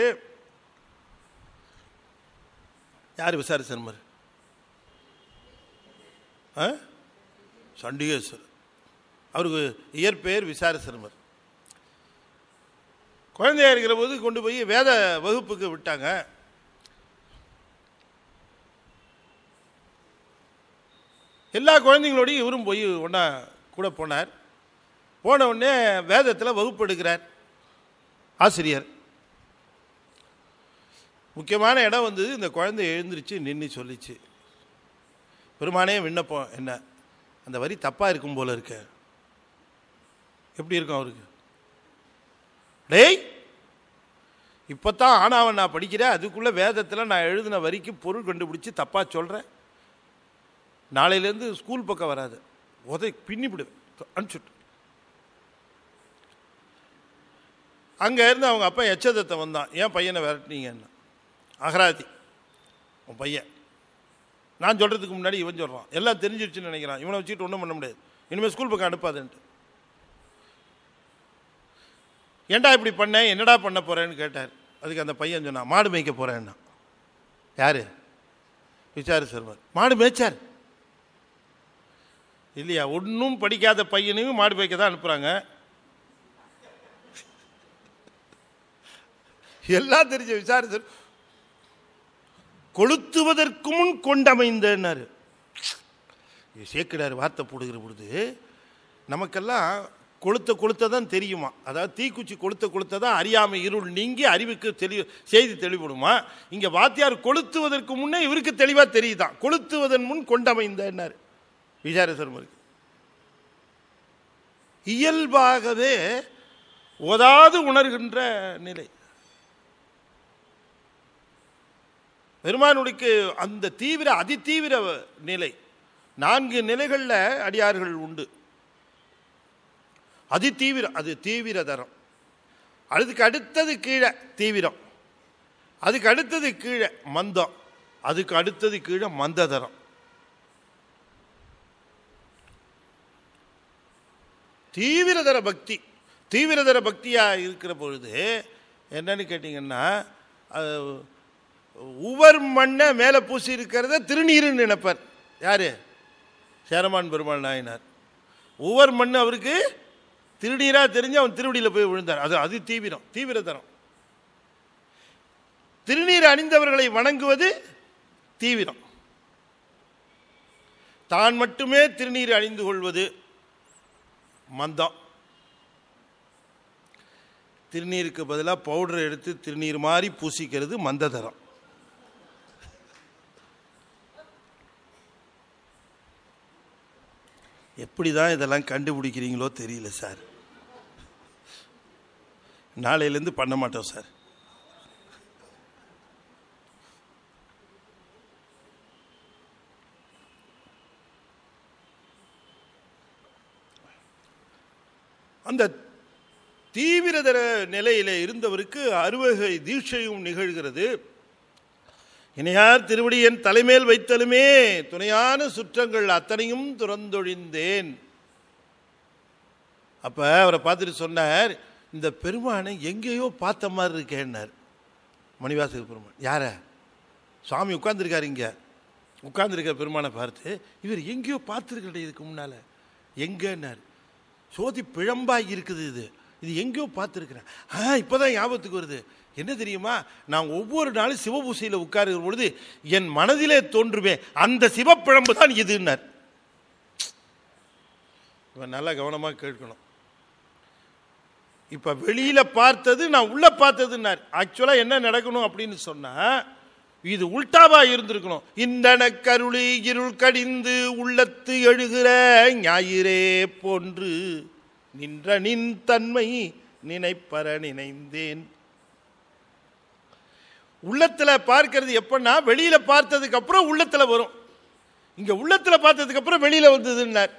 யார் விசார சர்மர் சண்டிகேஸ்வர் அவருக்கு இயற்பெயர் விசார சர்மர் குழந்தையாக இருக்கிற போது கொண்டு போய் வேத வகுப்புக்கு விட்டாங்க எல்லா குழந்தைங்களோடையும் இவரும் போய் ஒன்றா கூட போனார் போன உடனே வேதத்தில் வகுப்பு எடுக்கிறார் ஆசிரியர் முக்கியமான இடம் வந்து இந்த குழந்தை எழுந்திருச்சு நின்று சொல்லிச்சு பெருமானே விண்ணப்பம் என்ன அந்த வரி தப்பாக இருக்கும் போல் இருக்க எப்படி இருக்கும் அவருக்கு டேய் இப்போ தான் ஆனாவன் நான் படிக்கிறேன் அதுக்குள்ளே வேதத்தில் நான் எழுதின வரிக்கு பொருள் கண்டுபிடிச்சி தப்பாக சொல்கிறேன் நாளையிலேருந்து ஸ்கூல் பக்கம் வராது உதை பின்னிப்பிடுவேன் அனுப்பிச்சுட்டு அங்கே இருந்து அவங்க அப்பா எச்சதத்தை வந்தான் ஏன் பையனை விரட்டினீங்கன்னு அகராதி உன் பையன் நான் சொல்கிறதுக்கு முன்னாடி இவன் சொல்கிறான் எல்லாம் தெரிஞ்சிருச்சுன்னு நினைக்கிறான் இவனை வச்சுக்கிட்டு ஒன்றும் பண்ண முடியாது இனிமேல் ஸ்கூல் பக்கம் அனுப்பாதுன்ட்டு ஏண்டா இப்படி பண்ணேன் என்னடா பண்ண போகிறேன்னு கேட்டார் அதுக்கு அந்த பையன் சொன்னான் மாடு மேய்க்க போகிறேன்னா யார் விசாரி சர்மர் மாடு மேய்ச்சார் இல்லையா ஒன்றும் படிக்காத பையனையும் மாடு பைக்க தான் அனுப்புகிறாங்க எல்லாம் தெரிஞ்ச விசாரிச்சு கொளுத்துவதற்கு முன் கொண்டமைந்தனார் சேர்க்கிறார் வார்த்தை போடுகிற பொழுது நமக்கெல்லாம் கொளுத்த கொளுத்த தான் தெரியுமா அதாவது தீக்குச்சி கொளுத்த கொளுத்த தான் அறியாமல் இருள் நீங்கி அறிவுக்கு தெளிவு செய்தி தெளிவுடுமா இங்கே வாத்தியார் கொளுத்துவதற்கு முன்னே இவருக்கு தெளிவாக தெரியுதான் கொளுத்துவதன் முன் கொண்டமைந்தன்னார் விசாரஸ்வரம் இயல்பாகவே ஒதாவது உணர்கின்ற நிலை பெருமானுடைக்கு அந்த தீவிர அதிதீவிர நிலை நான்கு நிலைகளில் அடியார்கள் உண்டு அதிதீவிரம் அது தீவிர தரம் அதுக்கு அடுத்தது கீழே தீவிரம் அதுக்கு அடுத்தது கீழே மந்தம் அதுக்கு அடுத்தது கீழே மந்த தரம் தீவிரதர பக்தி தீவிரதர பக்தியாக இருக்கிற பொழுது என்னன்னு கேட்டிங்கன்னா உவர் மண்ணை மேலே பூசி இருக்கிறத திருநீருன்னு நினைப்பார் யார் சேரமான் பெருமாள் நாயனார் ஒவ்வொரு மண் அவருக்கு திருநீராக தெரிஞ்சு அவன் திருவடியில் போய் விழுந்தார் அது அது தீவிரம் தீவிரதரம் திருநீர் அணிந்தவர்களை வணங்குவது தீவிரம் தான் மட்டுமே திருநீர் அணிந்து கொள்வது மந்தம் திருநீருக்கு பதிலாக பவுடர் எடுத்து திருநீர் மாதிரி பூசிக்கிறது மந்த தரம் எப்படி தான் இதெல்லாம் கண்டுபிடிக்கிறீங்களோ தெரியல சார் நாளையிலேருந்து பண்ண மாட்டோம் சார் அந்த தீவிரதர நிலையிலே இருந்தவருக்கு அறுவகை தீட்சையும் நிகழ்கிறது இணையார் திருவடி என் தலைமேல் வைத்தலுமே துணையான சுற்றங்கள் அத்தனையும் துறந்தொழிந்தேன் அப்போ அவரை பார்த்துட்டு சொன்னார் இந்த பெருமானை எங்கேயோ பார்த்த மாதிரி இருக்கேன்னார் மணிவாசக பெருமான் யார சுவாமி உட்கார்ந்துருக்காரு இங்கே உட்கார்ந்துருக்க பெருமானை பார்த்து இவர் எங்கேயோ பார்த்துருக்கல இதுக்கு முன்னால் எங்கேன்னார் சோதி பிழம்பாக இருக்குது இது இது எங்கேயோ பார்த்துருக்குறேன் ஆ இப்போ தான் ஞாபகத்துக்கு வருது என்ன தெரியுமா நான் ஒவ்வொரு நாளும் சிவபூசையில் உட்காருகிற பொழுது என் மனதிலே தோன்றுவேன் அந்த சிவப்பிழம்பு தான் இதுன்னார் இப்போ நல்லா கவனமாக கேட்கணும் இப்போ வெளியில் பார்த்தது நான் உள்ளே பார்த்ததுன்னார் ஆக்சுவலாக என்ன நடக்கணும் அப்படின்னு சொன்னால் இது உள்டாவா இருந்திருக்கணும் இந்த கருளி இருள் கடிந்து உள்ளத்து எழுகிற ஞாயிறே போன்று நின்ற நின் தன்மை நினைப்பற நினைந்தேன் உள்ளத்தில் பார்க்கறது எப்படின்னா வெளியில் பார்த்ததுக்கப்புறம் உள்ளத்தில் வரும் இங்கே உள்ளத்தில் பார்த்ததுக்கப்புறம் வெளியில் வந்ததுன்னார்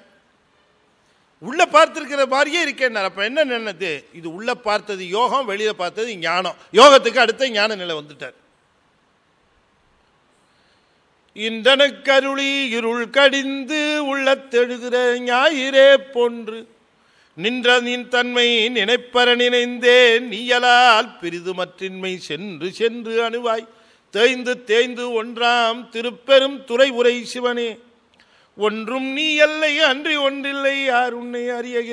உள்ளே பார்த்துருக்கிற மாதிரியே இருக்கேன்னார் அப்போ என்ன நினைது இது உள்ளே பார்த்தது யோகம் வெளியில் பார்த்தது ஞானம் யோகத்துக்கு அடுத்த ஞான நிலை வந்துட்டார் கருளி இருள் கடிந்து உள்ளத்தெழுகிற ஞாயிறே போன்று நின்ற நின் தன்மை நினைப்பற நினைந்தேன் நீயலால் மற்றின்மை சென்று சென்று அணுவாய் தேய்ந்து தேய்ந்து ஒன்றாம் திருப்பெரும் துறை உரை சிவனே ஒன்றும் நீ அல்லை அன்றி ஒன்றில்லை யார் உன்னை அறிய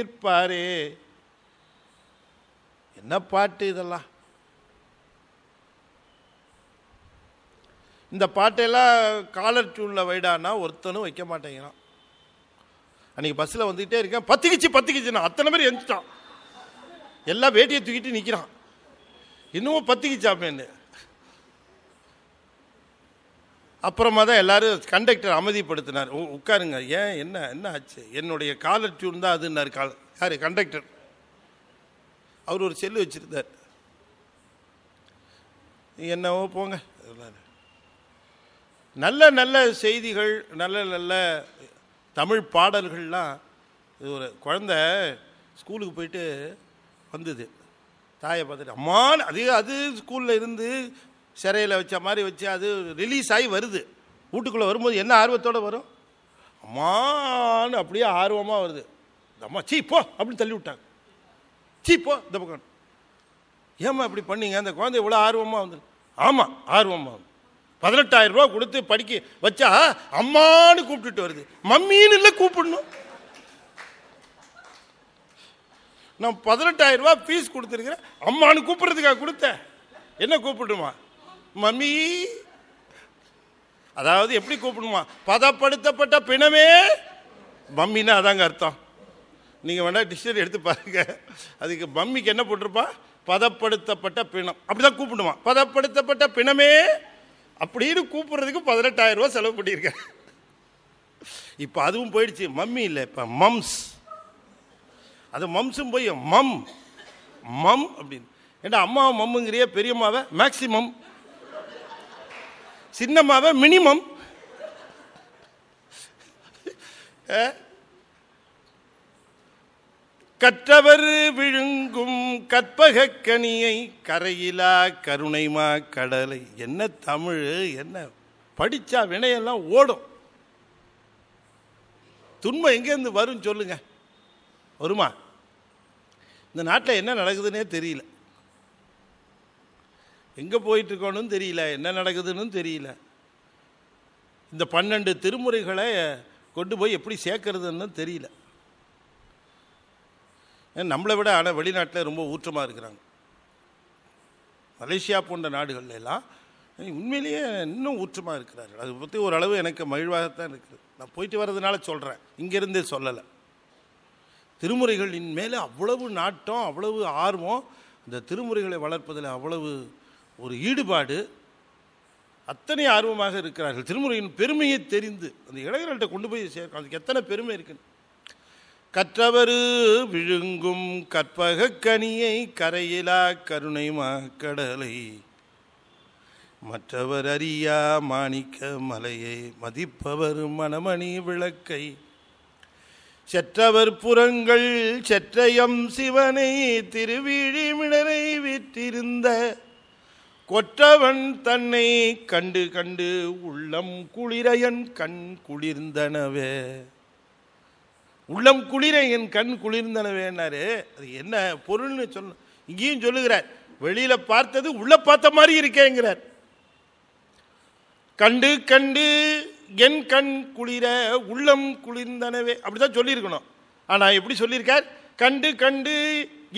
என்ன பாட்டு இதெல்லாம் இந்த பாட்டையெல்லாம் காலர் டியூனில் வைடானா ஒருத்தனும் வைக்க மாட்டேங்கிறான் அன்றைக்கி பஸ்ஸில் வந்துக்கிட்டே இருக்கேன் பத்துக்கிச்சு நான் அத்தனை பேர் எந்திட்டான் எல்லாம் வேட்டியை தூக்கிட்டு நிற்கிறான் இன்னமும் பத்துக்கிச்சாப்பேன்னு அப்புறமா தான் எல்லாரும் கண்டக்டர் அமைதிப்படுத்தினார் உட்காருங்க ஏன் என்ன என்ன ஆச்சு என்னுடைய காலர் டியூன் தான் அதுன்னார் கால யார் கண்டக்டர் அவர் ஒரு செல்லு வச்சுருந்தார் என்னவோ போங்க எல்லாரும் நல்ல நல்ல செய்திகள் நல்ல நல்ல தமிழ் பாடல்கள்லாம் இது ஒரு குழந்த ஸ்கூலுக்கு போயிட்டு வந்தது தாயை பார்த்துட்டு அம்மா அது அது ஸ்கூலில் இருந்து சிறையில் வச்ச மாதிரி வச்சு அது ரிலீஸ் ஆகி வருது வீட்டுக்குள்ளே வரும்போது என்ன ஆர்வத்தோடு வரும் அம்மான்னு அப்படியே ஆர்வமாக வருது அம்மா சீ போ அப்படின்னு தள்ளி விட்டாங்க சீ போ இந்த பக்கம் ஏம்மா இப்படி பண்ணீங்க அந்த குழந்தை இவ்வளோ ஆர்வமாக வந்துடும் ஆமாம் ஆர்வமாக வந்து பதினெட்டாயிரம் ரூபா கொடுத்து படிக்க வச்சா அம்மானு கூப்பிட்டுட்டு வருது மம்மின்னு இல்லை கூப்பிடணும் நான் பதினெட்டாயிரம் ரூபா ஃபீஸ் கொடுத்துருக்குறேன் அம்மானு கூப்பிட்றதுக்காக கொடுத்தேன் என்ன கூப்பிடுமா மம்மி அதாவது எப்படி கூப்பிடுமா பதப்படுத்தப்பட்ட பிணமே மம்மின்னா அதாங்க அர்த்தம் நீங்கள் வேணால் டிஷர்ட் எடுத்து பாருங்க அதுக்கு மம்மிக்கு என்ன போட்டிருப்பா பதப்படுத்தப்பட்ட பிணம் அப்படிதான் கூப்பிடுவான் பதப்படுத்தப்பட்ட பிணமே அப்படின்னு கூப்பிட்றதுக்கு பதினெட்டாயிரம் ரூபா செலவு பண்ணியிருக்கேன் இப்போ அதுவும் போயிடுச்சு மம்மி இல்லை இப்போ மம்ஸ் அது மம்ஸும் போய் மம் மம் அப்படின்னு ஏன்டா அம்மாவை மம்முங்கிறிய பெரியம்மாவை மேக்சிமம் சின்னம்மாவை மினிமம் கற்றவர் விழுங்கும் கற்பக கனியை கரையிலா கருணைமா கடலை என்ன தமிழ் என்ன படித்தா வினையெல்லாம் ஓடும் துன்பம் எங்கேருந்து வரும் சொல்லுங்க வருமா இந்த நாட்டில் என்ன நடக்குதுன்னே தெரியல எங்கே போயிட்டுருக்கோன்னு தெரியல என்ன நடக்குதுன்னு தெரியல இந்த பன்னெண்டு திருமுறைகளை கொண்டு போய் எப்படி சேர்க்கறதுன்னு தெரியல நம்மளை விட ஆனால் வெளிநாட்டில் ரொம்ப ஊற்றமாக இருக்கிறாங்க மலேசியா போன்ற நாடுகள்ல எல்லாம் உண்மையிலேயே இன்னும் ஊற்றமாக இருக்கிறார்கள் அதை பற்றி ஓரளவு எனக்கு மகிழ்வாகத்தான் இருக்குது நான் போயிட்டு வர்றதுனால சொல்கிறேன் இங்கேருந்தே சொல்லலை திருமுறைகளின் மேலே அவ்வளவு நாட்டம் அவ்வளவு ஆர்வம் இந்த திருமுறைகளை வளர்ப்பதில் அவ்வளவு ஒரு ஈடுபாடு அத்தனை ஆர்வமாக இருக்கிறார்கள் திருமுறையின் பெருமையை தெரிந்து அந்த இளைஞர்கள்ட்ட கொண்டு போய் சேர்க்கணும் அதுக்கு எத்தனை பெருமை இருக்குன்னு கற்றவரு விழுங்கும் கற்பக கனியை கரையிலா கருணை கடலை மற்றவர் அறியா மாணிக்க மலையை மதிப்பவர் மணமணி விளக்கை செற்றவர் புறங்கள் செற்றயம் சிவனை திருவிழிமிடரை விற்றிருந்த கொற்றவன் தன்னை கண்டு கண்டு உள்ளம் குளிரையன் கண் குளிர்ந்தனவே உள்ளம் குளிர என் கண் குளிர்ந்தனவேனாரு அது என்ன பொருள்னு சொல்ல இங்கேயும் சொல்லுகிறார் வெளியில பார்த்தது உள்ள பார்த்த மாதிரி இருக்கேங்கிறார் கண்டு கண்டு என் கண் குளிர உள்ளம் குளிர்ந்தனவே அப்படிதான் சொல்லியிருக்கணும் ஆனா எப்படி சொல்லியிருக்கார் கண்டு கண்டு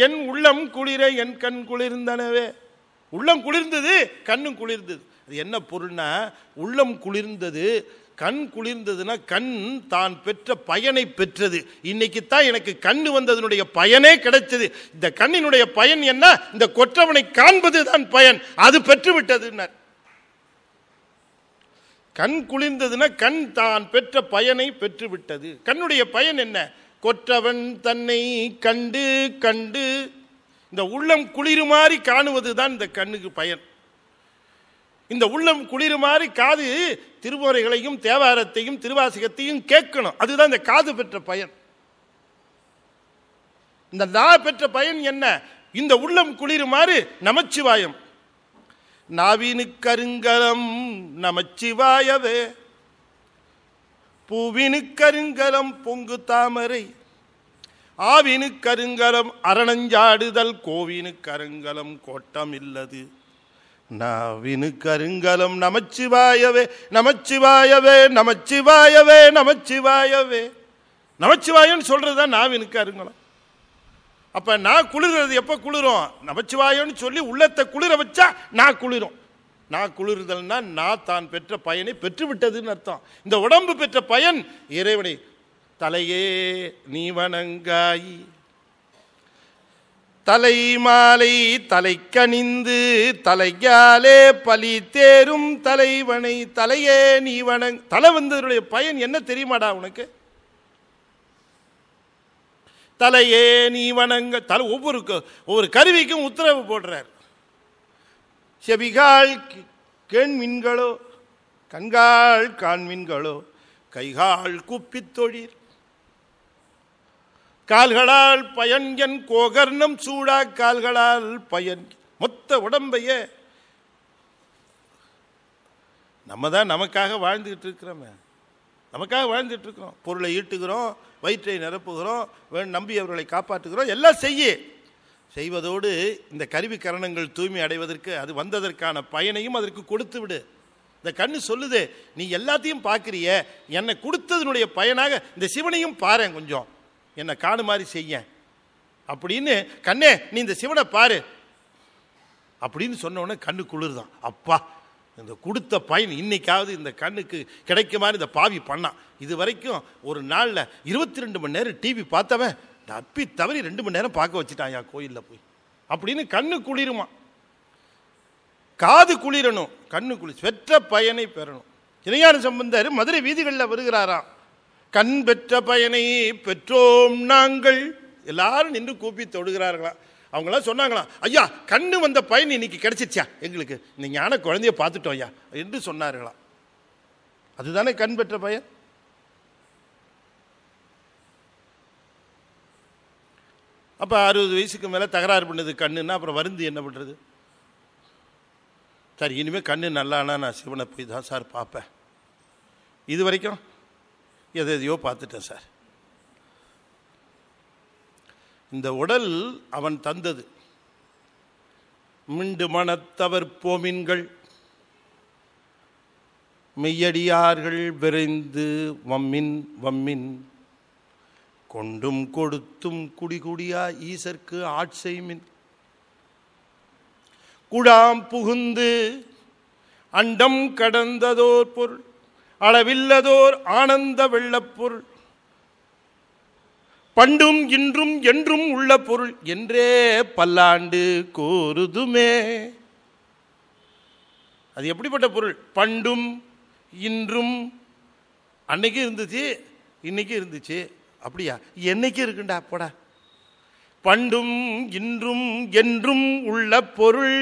என் உள்ளம் குளிர என் கண் குளிர்ந்தனவே உள்ளம் குளிர்ந்தது கண்ணும் குளிர்ந்தது அது என்ன பொருள்னா உள்ளம் குளிர்ந்தது கண் குளிர்ந்ததுன்னா கண் தான் பெற்ற பயனை பெற்றது இன்னைக்கு தான் எனக்கு கண்ணு வந்ததுனுடைய பயனே கிடைச்சது இந்த கண்ணினுடைய பயன் என்ன இந்த கொற்றவனை காண்பது தான் பயன் அது பெற்றுவிட்டதுன்னர் கண் குளிர்ந்ததுன்னா கண் தான் பெற்ற பயனை பெற்றுவிட்டது கண்ணுடைய பயன் என்ன கொற்றவன் தன்னை கண்டு கண்டு இந்த உள்ளம் குளிருமாறி காணுவது தான் இந்த கண்ணுக்கு பயன் இந்த உள்ளம் மாதிரி காது திருமுறைகளையும் தேவாரத்தையும் திருவாசகத்தையும் கேட்கணும் அதுதான் இந்த காது பெற்ற பயன் இந்த நா பெற்ற பயன் என்ன இந்த உள்ளம் குளிருமாறு நமச்சிவாயம் கருங்கலம் நமச்சிவாயவே கருங்கலம் பொங்கு தாமரை கருங்கலம் அரணஞ்சாடுதல் கோவினு கருங்கலம் கோட்டம் இல்லது நாவினு கருங்கலம் நமச்சிவாயவே நமச்சிவாயவே நமச்சிவாயவே நமச்சிவாயவே நமச்சிவாயன்னு சொல்கிறது தான் நாவினு கருங்கலம் அப்போ நான் குளிர்றது எப்போ குளிரும் நமச்சிவாயன்னு சொல்லி உள்ளத்தை குளிர வச்சா நான் குளிரும் நான் குளிர்தல்னா நான் தான் பெற்ற பயனை பெற்றுவிட்டதுன்னு அர்த்தம் இந்த உடம்பு பெற்ற பயன் இறைவனை தலையே நீ வணங்காயி தலை மாலை தலைக்கணிந்து தலையாலே பலி தேரும் தலைவனை தலையே நீ வணங் தலை வந்ததனுடைய பயன் என்ன தெரியுமாடா உனக்கு தலையே நீ வணங்க தலை ஒவ்வொரு ஒவ்வொரு கருவிக்கும் உத்தரவு போடுறார் செவிகால் கெண்மீன்களோ கண்கால் காண்மீன்களோ கைகால் குப்பித் தொழில் கால்களால் பயன் என் கோகர்ணம் சூடா கால்களால் பயன் மொத்த உடம்பைய நம்ம தான் நமக்காக வாழ்ந்துக்கிட்டு இருக்கிறோமே நமக்காக வாழ்ந்துட்டு இருக்கிறோம் பொருளை ஈட்டுகிறோம் வயிற்றை நிரப்புகிறோம் நம்பியவர்களை காப்பாற்றுகிறோம் எல்லாம் செய்ய செய்வதோடு இந்த கருவி கரணங்கள் தூய்மை அடைவதற்கு அது வந்ததற்கான பயனையும் அதற்கு கொடுத்து விடு இந்த கண்ணு சொல்லுது நீ எல்லாத்தையும் பார்க்குறிய என்னை கொடுத்ததுனுடைய பயனாக இந்த சிவனையும் பாரு கொஞ்சம் என்னை காடு மாதிரி செய்ய அப்படின்னு கண்ணே நீ இந்த சிவனை பாரு அப்படின்னு சொன்னோடனே கண்ணு குளிர்தான் அப்பா இந்த கொடுத்த பயன் இன்னைக்காவது இந்த கண்ணுக்கு கிடைக்க மாதிரி இந்த பாவி பண்ணான் இது வரைக்கும் ஒரு நாளில் இருபத்தி ரெண்டு மணி நேரம் டிவி பார்த்தவன் தப்பி தவறி ரெண்டு மணி நேரம் பார்க்க வச்சுட்டான் என் கோயிலில் போய் அப்படின்னு கண்ணு குளிருமா காது குளிரணும் கண்ணு குளிர் ஸ்வெற்ற பயனை பெறணும் இணையான சம்பந்தர் மதுரை வீதிகளில் வருகிறாராம் கண் பெற்ற பயனை பெற்றோம் நாங்கள் எல்லாரும் நின்று கூப்பி தொடுகிறார்களாம் அவங்களாம் சொன்னாங்களாம் ஐயா கண்ணு வந்த பயன் இன்னைக்கு கிடைச்சிச்சா எங்களுக்கு இந்த ஞான குழந்தைய பார்த்துட்டோம் ஐயா என்று சொன்னார்களாம் அதுதானே கண் பெற்ற பயன் அப்போ அறுபது வயசுக்கு மேலே தகராறு பண்ணுது கண்ணுன்னா அப்புறம் வருந்து என்ன பண்ணுறது சார் இனிமேல் கண்ணு நல்லானா நான் சிவனை போய் தான் சார் பார்ப்பேன் இது வரைக்கும் எது எதையோ பார்த்துட்டேன் சார் இந்த உடல் அவன் தந்தது மிண்டு மனத்தவர் போமின்கள் மெய்யடியார்கள் விரைந்து வம்மின் வம்மின் கொண்டும் கொடுத்தும் குடிகுடியா ஈசற்கு மின் குழாம் புகுந்து அண்டம் கடந்ததோர் பொருள் அளவில்லதோர் ஆனந்த வெள்ளப்பொருள் பண்டும் இன்றும் என்றும் உள்ள பொருள் என்றே பல்லாண்டு கோருதுமே அது எப்படிப்பட்ட பொருள் பண்டும் இன்றும் அன்னைக்கு இருந்துச்சு இன்னைக்கு இருந்துச்சு அப்படியா என்னைக்கு இருக்குண்டா போடா பண்டும் இன்றும் என்றும் உள்ள பொருள்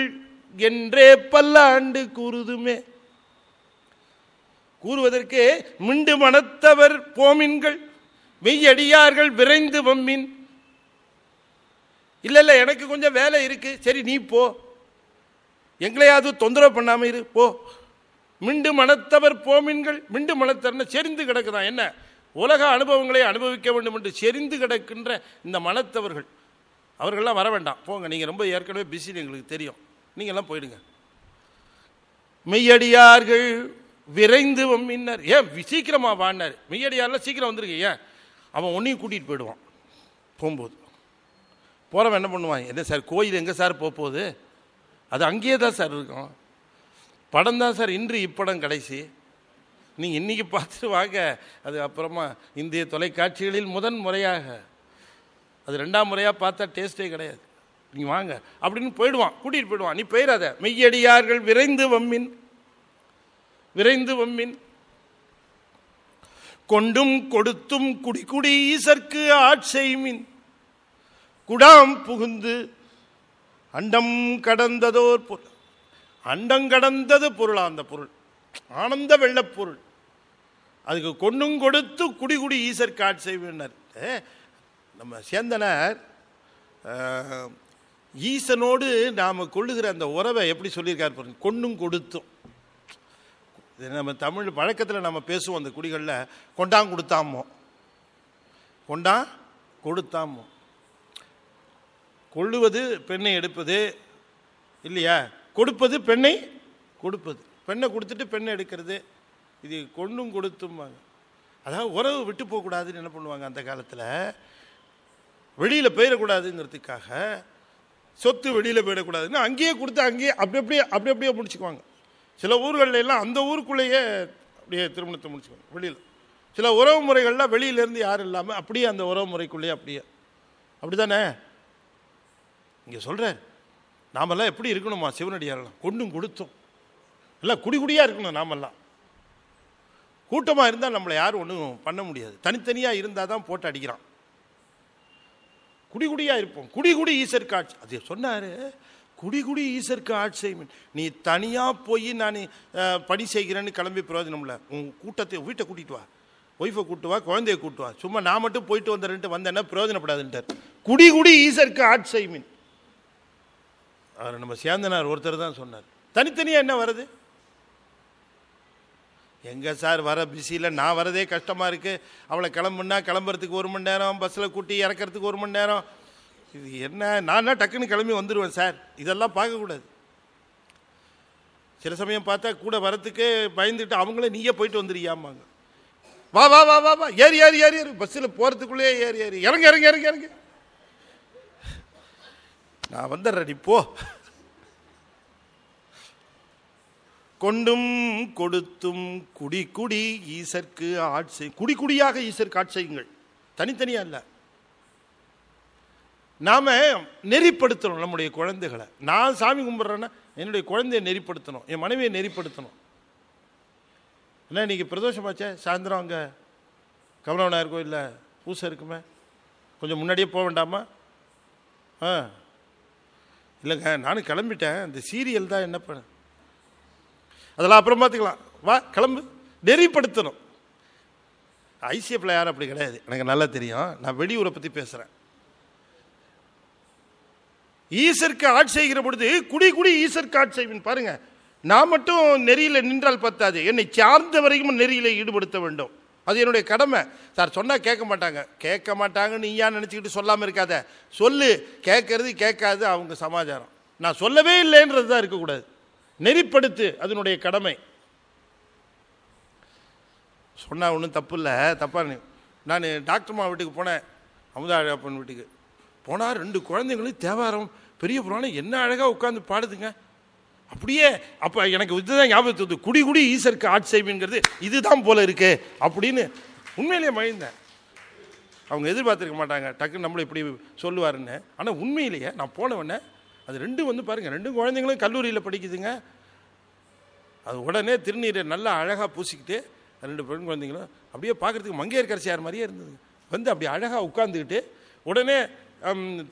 என்றே பல்லாண்டு கூறுதுமே கூறுவதற்கு மிண்டு மனத்தவர் போமின்கள் மெய்யடியார்கள் விரைந்து வம்மின் இல்லை இல்லை எனக்கு கொஞ்சம் வேலை இருக்குது சரி நீ போ எங்களையாவது தொந்தரவு பண்ணாமல் இரு போ மிண்டு மனத்தவர் போமின்கள் மிண்டு மனத்தர்னு செறிந்து கிடக்குதான் என்ன உலக அனுபவங்களை அனுபவிக்க வேண்டும் என்று செறிந்து கிடக்கின்ற இந்த மனத்தவர்கள் அவர்கள்லாம் வர வேண்டாம் போங்க நீங்கள் ரொம்ப ஏற்கனவே பிஸின்னு எங்களுக்கு தெரியும் நீங்கள்லாம் போயிடுங்க மெய்யடியார்கள் விரைந்து மின்னர் ஏன் சீக்கிரமா வாடினார் மெய்யடியாரில் சீக்கிரம் வந்திருக்கு ஏன் அவன் ஒன்றையும் கூட்டிகிட்டு போயிடுவான் போகும்போது போகிறவன் என்ன பண்ணுவான் என்ன சார் கோயில் எங்கே சார் போகுது அது அங்கேயே தான் சார் இருக்கும் படம் தான் சார் இன்று இப்படம் கடைசி நீங்கள் இன்றைக்கி பார்த்துட்டு வாங்க அது அப்புறமா இந்திய தொலைக்காட்சிகளில் முதன் முறையாக அது ரெண்டாம் முறையாக பார்த்தா டேஸ்ட்டே கிடையாது நீ வாங்க அப்படின்னு போயிடுவான் கூட்டிகிட்டு போயிடுவான் நீ போயிடாத மெய்யடியார்கள் விரைந்து வம்மின் விரைந்து வம்மின் கொண்டும் கொடுத்தும் குடிக்குடி ஈசற்கு ஆட்செய்மின் குடாம் புகுந்து அண்டம் கடந்ததோர் பொருள் அண்டம் கடந்தது பொருளா அந்த பொருள் ஆனந்த பொருள் அதுக்கு கொண்டும் கொடுத்து குடிகுடி ஈசர் காட்செய்வினர் நம்ம சேந்தனர் ஈசனோடு நாம் கொள்ளுகிற அந்த உறவை எப்படி சொல்லியிருக்கார் பொருள் கொண்டும் கொடுத்தும் இது நம்ம தமிழ் வழக்கத்தில் நம்ம பேசுவோம் அந்த குடிகளில் கொண்டாங் கொடுத்தாமோ கொண்டா கொடுத்தாமோ கொள்ளுவது பெண்ணை எடுப்பது இல்லையா கொடுப்பது பெண்ணை கொடுப்பது பெண்ணை கொடுத்துட்டு பெண்ணை எடுக்கிறது இது கொண்டும் கொடுத்தும்பாங்க அதாவது உறவு விட்டு போகக்கூடாதுன்னு என்ன பண்ணுவாங்க அந்த காலத்தில் வெளியில் போயிடக்கூடாதுங்கிறதுக்காக சொத்து வெளியில் போயிடக்கூடாதுன்னு அங்கேயே கொடுத்து அங்கேயே அப்படி அப்படியே அப்படி அப்படியே முடிச்சுக்குவாங்க சில ஊர்களில் எல்லாம் அந்த ஊருக்குள்ளேயே அப்படியே திருமணத்தை முடிச்சுக்கணும் வெளியில் சில உறவு முறைகளில் வெளியிலேருந்து யாரும் இல்லாமல் அப்படியே அந்த உறவு முறைக்குள்ளேயே அப்படியே அப்படி தானே இங்கே சொல்கிறேன் நாமெல்லாம் எப்படி இருக்கணுமா சிவனடியாரெல்லாம் கொண்டும் கொடுத்தோம் எல்லாம் குடிகுடியாக இருக்கணும் நாமெல்லாம் கூட்டமாக இருந்தால் நம்மளை யாரும் ஒன்றும் பண்ண முடியாது தனித்தனியாக இருந்தால் தான் போட்டு அடிக்கிறான் குடிகுடியாக இருப்போம் குடிகுடி ஈசர் காட்சி அது சொன்னார் குடி குடி ஈசருக்கு ஆட்சி நீ தனியாக போய் நான் பணி செய்கிறேன்னு கிளம்பி பிரயோஜனம் இல்லை உன் கூட்டத்தை வீட்டை கூட்டிகிட்டு வா ஒய்ஃபை கூட்டு வா குழந்தைய கூட்டு வா சும்மா நான் மட்டும் போயிட்டு வந்துடுன்ட்டு வந்தேன்னா பிரயோஜனப்படாதுன்ட்டார் குடி குடி ஈசருக்கு ஆட்சி செய்மீன் அவர் நம்ம சேந்தனார் ஒருத்தர் தான் சொன்னார் தனித்தனியாக என்ன வருது எங்கே சார் வர பிஸியில் நான் வரதே கஷ்டமாக இருக்குது அவளை கிளம்புனா கிளம்புறதுக்கு ஒரு மணி நேரம் பஸ்ஸில் கூட்டி இறக்கிறதுக்கு ஒரு மணி நேரம் இது என்ன நான் டக்குன்னு கிளம்பி வந்துடுவேன் சார் இதெல்லாம் பார்க்கக்கூடாது சில சமயம் பார்த்தா கூட வரத்துக்கே பயந்துட்டு அவங்களே நீயே போயிட்டு வந்துடுறியாமாங்க வா வா வா வா வா ஏறி ஏறி ஏறி ஏறி பஸ்ஸில் போகிறதுக்குள்ளேயே ஏறி ஏறி இறங்க இறங்க இறங்க இறங்க நான் வந்துடுறேன் இப்போ கொண்டும் கொடுத்தும் குடி குடி ஈசற்கு ஆட்சி குடி குடியாக ஈசற்கு ஆட்சியுங்கள் தனித்தனியாக இல்லை நாம் நெறிப்படுத்தணும் நம்முடைய குழந்தைகளை நான் சாமி கும்பிட்றேன்னா என்னுடைய குழந்தைய நெறிப்படுத்தணும் என் மனைவியை நெறிப்படுத்தணும் என்ன இன்றைக்கி பிரதோஷமாச்சே சாயந்தரம் அங்கே கமலவனாயர் கோயிலில் பூசை இருக்குமே கொஞ்சம் முன்னாடியே போக வேண்டாமா ஆ இல்லைங்க நானும் கிளம்பிட்டேன் இந்த சீரியல் தான் என்ன பண்ண அதெல்லாம் அப்புறம் பார்த்துக்கலாம் வா கிளம்பு நெறிப்படுத்தணும் ஐசிஎஃப்ல யாரும் அப்படி கிடையாது எனக்கு நல்லா தெரியும் நான் வெளியூரை பற்றி பேசுகிறேன் ஈசருக்கு ஆட் செய்கிற பொழுது குடி குடி ஈசருக்கு ஆட் செய்வேன் பாருங்க நான் மட்டும் நெறியில் நின்றால் பத்தாது என்னை சார்ந்த வரைக்கும் நெறியில் ஈடுபடுத்த வேண்டும் அது என்னுடைய கடமை சார் சொன்னால் கேட்க மாட்டாங்க கேட்க மாட்டாங்கன்னு நீயா நினச்சிக்கிட்டு சொல்லாமல் இருக்காத சொல்லு கேட்கறது கேட்காது அவங்க சமாச்சாரம் நான் சொல்லவே இல்லைன்றது தான் இருக்கக்கூடாது நெறிப்படுத்து அதனுடைய கடமை சொன்னால் ஒன்றும் தப்பு இல்லை தப்பாக நான் டாக்டர்மா வீட்டுக்கு போனேன் அமுதா வீட்டுக்கு போனால் ரெண்டு குழந்தைங்களும் தேவாரம் பெரிய புராணம் என்ன அழகாக உட்காந்து பாடுதுங்க அப்படியே அப்போ எனக்கு இதுதான் ஞாபகத்து குடி குடி ஈசருக்கு ஆட்சேபிங்கிறது இதுதான் போல இருக்கு அப்படின்னு உண்மையிலேயே மகிழ்ந்தேன் அவங்க எதிர்பார்த்துருக்க மாட்டாங்க டக்குன்னு நம்மளை இப்படி சொல்லுவாருன்னு ஆனால் உண்மையிலேயே நான் போனவொடனே அது ரெண்டும் வந்து பாருங்கள் ரெண்டும் குழந்தைங்களும் கல்லூரியில் படிக்குதுங்க அது உடனே திருநீரை நல்லா அழகாக பூசிக்கிட்டு ரெண்டு பெண் குழந்தைங்களும் அப்படியே பார்க்குறதுக்கு மங்கையர் கரசியார் மாதிரியே இருந்தது வந்து அப்படி அழகாக உட்காந்துக்கிட்டு உடனே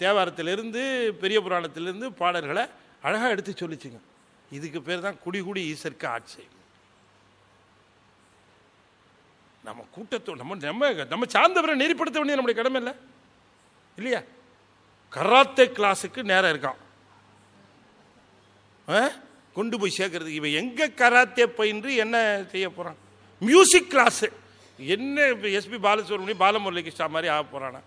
தேவாரத்திலிருந்து பெரிய புராணத்திலிருந்து பாடல்களை அழகாக எடுத்து சொல்லிச்சுங்க இதுக்கு பேர் தான் குடிகுடி ஈசர்க்கு ஆட்சி நம்ம கூட்டத்தோ நம்ம நம்ம நம்ம சார்ந்தவரை நெறிப்படுத்த வேண்டிய நம்முடைய கடமை இல்லை இல்லையா கராத்தே கிளாஸுக்கு நேரம் இருக்கான் கொண்டு போய் சேர்க்கறதுக்கு இவன் எங்கே கராத்தே பயின்று என்ன செய்ய போகிறான் மியூசிக் கிளாஸு என்ன எஸ்பி பாலசுப்ரமணியம் பாலமுரளிகிருஷ்ணா மாதிரி ஆக போகிறானா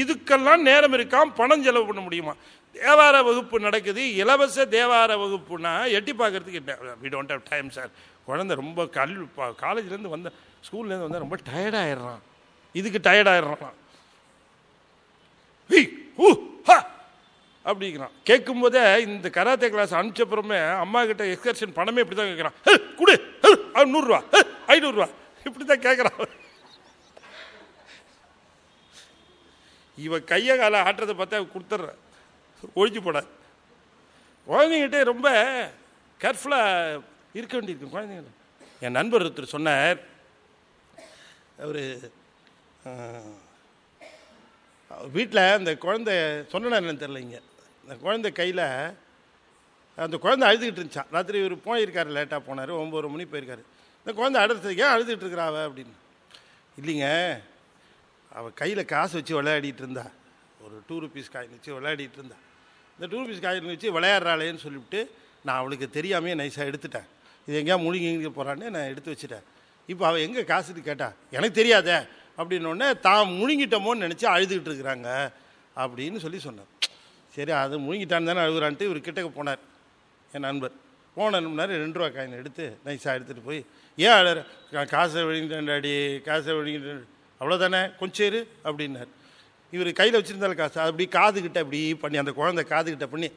இதுக்கெல்லாம் நேரம் இருக்காம் பணம் செலவு பண்ண முடியுமா தேவார வகுப்பு நடக்குது இலவச தேவார வகுப்புனா எட்டி பார்க்கறதுக்கு டைம் சார் குழந்த ரொம்ப கல் காலேஜ்லேருந்து வந்த ஸ்கூல்லேருந்து வந்தால் ரொம்ப டயர்டாயிடுறான் இதுக்கு டயர்டாயிடுறான் அப்படிங்கிறான் கேட்கும் போதே இந்த கராத்தே கிளாஸ் அனுப்பிச்சப்புறமே அம்மா கிட்ட எக்ஸ்கர்ஷன் பணமே இப்படி தான் கேட்குறான் குடு நூறுரூவா ஐநூறுரூவா இப்படி தான் கேட்குறான் இவன் கையை காலை ஆட்டுறதை பார்த்தா கொடுத்துட்ற ஒழிஞ்சு போடாது குழந்தைங்கிட்டே ரொம்ப கேர்ஃபுல்லாக இருக்க வேண்டியிருக்கு குழந்தைங்களை என் நண்பர் ஒருத்தர் சொன்னார் அவர் வீட்டில் அந்த குழந்தை சொன்னேன்னு தெரிலங்க அந்த குழந்தை கையில் அந்த குழந்தை அழுதுகிட்டு இருந்துச்சான் ராத்திரி இவர் போயிருக்கார் லேட்டாக போனார் ஒம்பது மணி போயிருக்காரு இந்த குழந்தை அடுத்ததுக்கே ஏன் அழுதுகிட்டு இருக்கிறாவ அப்படின்னு இல்லைங்க அவள் கையில் காசு வச்சு விளையாடிட்டு இருந்தா ஒரு டூ ருபீஸ் காயின் வச்சு விளையாடிட்டு இருந்தா இந்த டூ ருபீஸ் காயின் வச்சு விளையாடுறாளேன்னு சொல்லிவிட்டு நான் அவளுக்கு தெரியாமையே நைஸாக எடுத்துட்டேன் இது எங்கேயா முழுங்கிங்க எங்கே போகிறான்னு நான் எடுத்து வச்சுட்டேன் இப்போ அவள் எங்கே காசுன்னு கேட்டான் எனக்கு தெரியாத அப்படின்னோடனே தான் முழுங்கிட்டோமோன்னு நினச்சி அழுதுகிட்டு இருக்கிறாங்க அப்படின்னு சொல்லி சொன்னார் சரி அது முழுங்கிட்டான்னு தானே அழுகுறான்ட்டு இவர் கிட்டக்கு போனார் என் நண்பர் போனோம்னாரு ரெண்டு ரூபா காயின் எடுத்து நைஸாக எடுத்துகிட்டு போய் ஏன் அழற காசை விழுங்கிட்டாண்டாடி காசை விழுங்கிட்டேன் அவ்வளோதானே கொஞ்சம் இரு அப்படின்னார் இவர் கையில் வச்சுருந்தாலும் காசு அப்படி காதுகிட்ட அப்படி பண்ணி அந்த குழந்தை காதுகிட்ட பண்ணி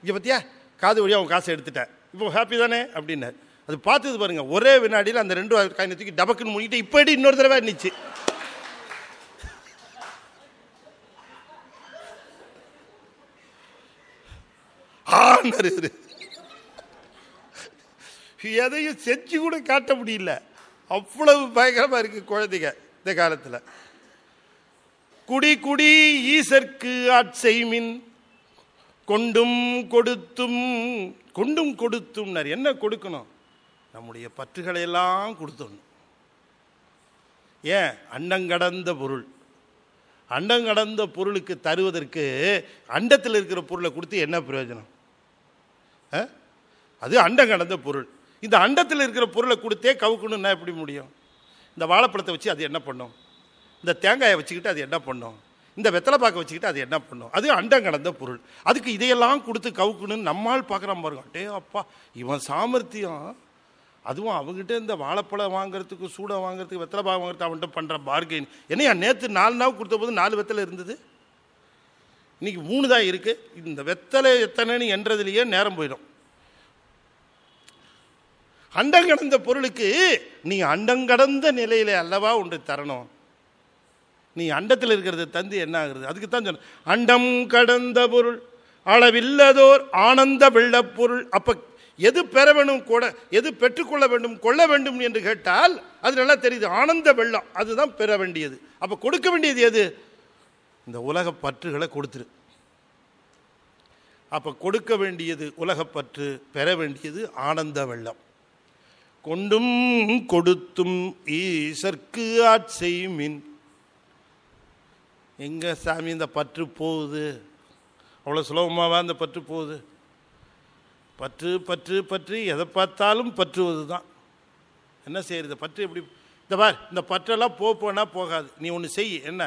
இங்கே பார்த்தியா காது வழியாக அவன் காசை எடுத்துட்டேன் இப்போ ஹாப்பி தானே அப்படின்னார் அது பார்த்துது பாருங்கள் ஒரே வினாடியில் அந்த ரெண்டு காயினை தூக்கி டபக்குன்னு முடிக்கிட்டு இப்போ இன்னொரு தடவை இருந்துச்சு எதையும் செஞ்சு கூட காட்ட முடியல அவ்வளவு பயங்கரமாக இருக்குது குழந்தைங்க இந்த காலத்தில் குடி குடி ஈசற்கு ஆட்செய்மின் கொண்டும் கொடுத்தும் கொண்டும் கொடுத்தும் என்ன கொடுக்கணும் நம்முடைய பற்றுகளை எல்லாம் கொடுத்தணும் ஏன் அண்டங்கடந்த பொருள் அண்டங்கடந்த பொருளுக்கு தருவதற்கு அண்டத்தில் இருக்கிற பொருளை கொடுத்து என்ன பிரயோஜனம் அது அண்டங்கடந்த பொருள் இந்த அண்டத்தில் இருக்கிற பொருளை கொடுத்தே கவுக்கணும்னா எப்படி முடியும் இந்த வாழைப்பழத்தை வச்சு அது என்ன பண்ணும் இந்த தேங்காயை வச்சுக்கிட்டு அது என்ன பண்ணும் இந்த வெத்தலை பாக்கை வச்சுக்கிட்டு அது என்ன பண்ணும் அது அண்டம் கடந்த பொருள் அதுக்கு இதையெல்லாம் கொடுத்து கவுக்குன்னு நம்மால் பார்க்குறான் பாருங்க அட்டே அப்பா இவன் சாமர்த்தியம் அதுவும் அவங்ககிட்ட இந்த வாழைப்பழம் வாங்குறதுக்கு சூடை வாங்குறதுக்கு வெத்தலை பாக வாங்குறது அவன்கிட்ட பண்ணுற பார்கெயின் என்னையா நேற்று நாலு நாள் கொடுத்த போது நாலு வெத்தலை இருந்தது இன்றைக்கி மூணு தான் இருக்குது இந்த வெத்தலை எத்தனைன்னு என்றதுலேயே நேரம் போயிடும் அண்டங்கடந்த பொருளுக்கு நீ அண்டங்கடந்த நிலையில் அல்லவா ஒன்று தரணும் நீ அண்டத்தில் இருக்கிறத தந்து என்ன ஆகுறது அதுக்கு தான் சொன்ன அண்டம் கடந்த பொருள் அளவில்லதோர் ஆனந்த பொருள் அப்போ எது பெற வேண்டும் கூட எது பெற்றுக்கொள்ள வேண்டும் கொள்ள வேண்டும் என்று கேட்டால் அது நல்லா தெரியுது ஆனந்த வெள்ளம் அதுதான் பெற வேண்டியது அப்போ கொடுக்க வேண்டியது எது இந்த உலக பற்றுகளை கொடுத்துரு அப்போ கொடுக்க வேண்டியது உலகப்பற்று பெற வேண்டியது ஆனந்த வெள்ளம் கொண்டும் கொடுத்தும் ஈசற்கு ஆட்செய்மின் எங்கே சாமி இந்த பற்று போகுது அவ்வளோ சுலபமாவா அந்த பற்று போகுது பற்று பற்று பற்று எதை பார்த்தாலும் பற்றுவது தான் என்ன செய்கிறது பற்று எப்படி இந்த பார் இந்த பற்றெல்லாம் போனால் போகாது நீ ஒன்று செய் என்ன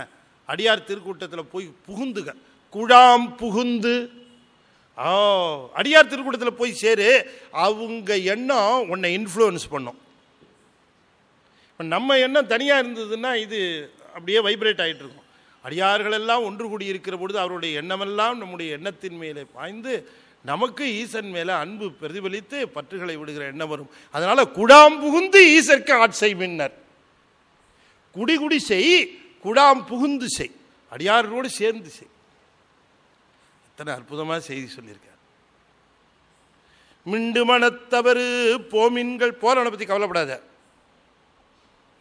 அடியார் திருக்கூட்டத்தில் போய் புகுந்துக குழாம் புகுந்து ஆ அடியார் திருக்கூட்டத்தில் போய் சேரு அவங்க எண்ணம் உன்னை இன்ஃப்ளூயன்ஸ் பண்ணும் இப்போ நம்ம எண்ணம் தனியாக இருந்ததுன்னா இது அப்படியே வைப்ரேட் ஆகிட்டு இருக்கும் அடியார்களெல்லாம் ஒன்று கூடி இருக்கிற பொழுது அவருடைய எண்ணமெல்லாம் நம்முடைய எண்ணத்தின் மேலே பாய்ந்து நமக்கு ஈசன் மேலே அன்பு பிரதிபலித்து பற்றுகளை விடுகிற எண்ணம் வரும் அதனால் குடாம் புகுந்து ஈசற்கு ஆட்சை மின்னர் குடிகுடி செய் குடாம் புகுந்து செய் அடியாரோடு சேர்ந்து செய் எத்தனை அற்புதமாக செய்தி சொல்லியிருக்கார் மிண்டு மனத்தவரு போமின்கள் போகிறவனை பற்றி கவலைப்படாத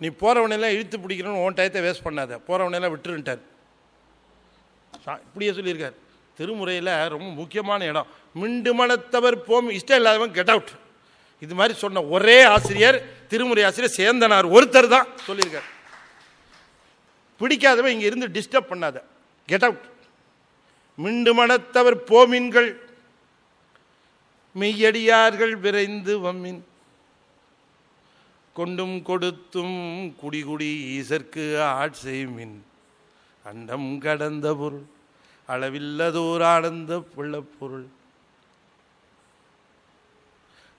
நீ போகிறவனெல்லாம் இழுத்து பிடிக்கணும்னு உன் டயத்தை வேஸ்ட் பண்ணாத போகிறவனையெல்லாம் விட்டுருன்ட்டார் இப்படியே சொல்லியிருக்கார் திருமுறையில் ரொம்ப முக்கியமான இடம் மிண்டு மனத்தவர் போம் இஷ்டம் இல்லாதவன் கெட் அவுட் இது மாதிரி சொன்ன ஒரே ஆசிரியர் திருமுறை ஆசிரியர் சேந்தனார் ஒருத்தர் தான் சொல்லியிருக்கார் பிடிக்காதவன் இங்கே இருந்து டிஸ்டர்ப் பண்ணாத கெட் அவுட் மிண்டு மனத்தவர் போமின்கள் மெய்யடியார்கள் விரைந்து வம்மின் கொண்டும் கொடுத்தும் குடிகுடி ஈசற்கு மின் அண்டம் கடந்த பொருள் அளவில்லதோர் ஆனந்த பொருள்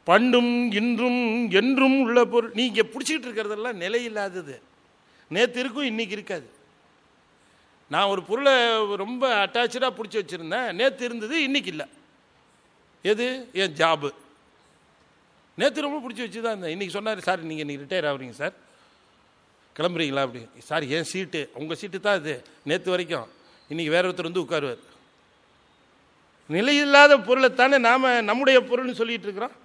பண்டும் இன்றும் என்றும் உள்ள பொருள் நீங்கள் பிடிச்சிக்கிட்டு இருக்கிறதெல்லாம் நிலையில்லாதது நேற்று இருக்கும் இன்றைக்கி இருக்காது நான் ஒரு பொருளை ரொம்ப அட்டாச்சாக பிடிச்சி வச்சுருந்தேன் நேற்று இருந்தது இன்றைக்கி இல்லை எது என் ஜாபு நேற்று ரொம்ப பிடிச்சி வச்சு தான் இருந்தேன் இன்றைக்கி சொன்னார் சார் நீங்கள் இன்றைக்கி ரிட்டையர் ஆகுறீங்க சார் கிளம்புறீங்களா அப்படி சார் என் சீட்டு உங்கள் சீட்டு தான் இது நேற்று வரைக்கும் இன்றைக்கி வேற ஒருத்தர் வந்து உட்காருவார் நிலையில்லாத பொருளை தானே நாம் நம்முடைய பொருள்னு சொல்லிகிட்டு இருக்கிறோம்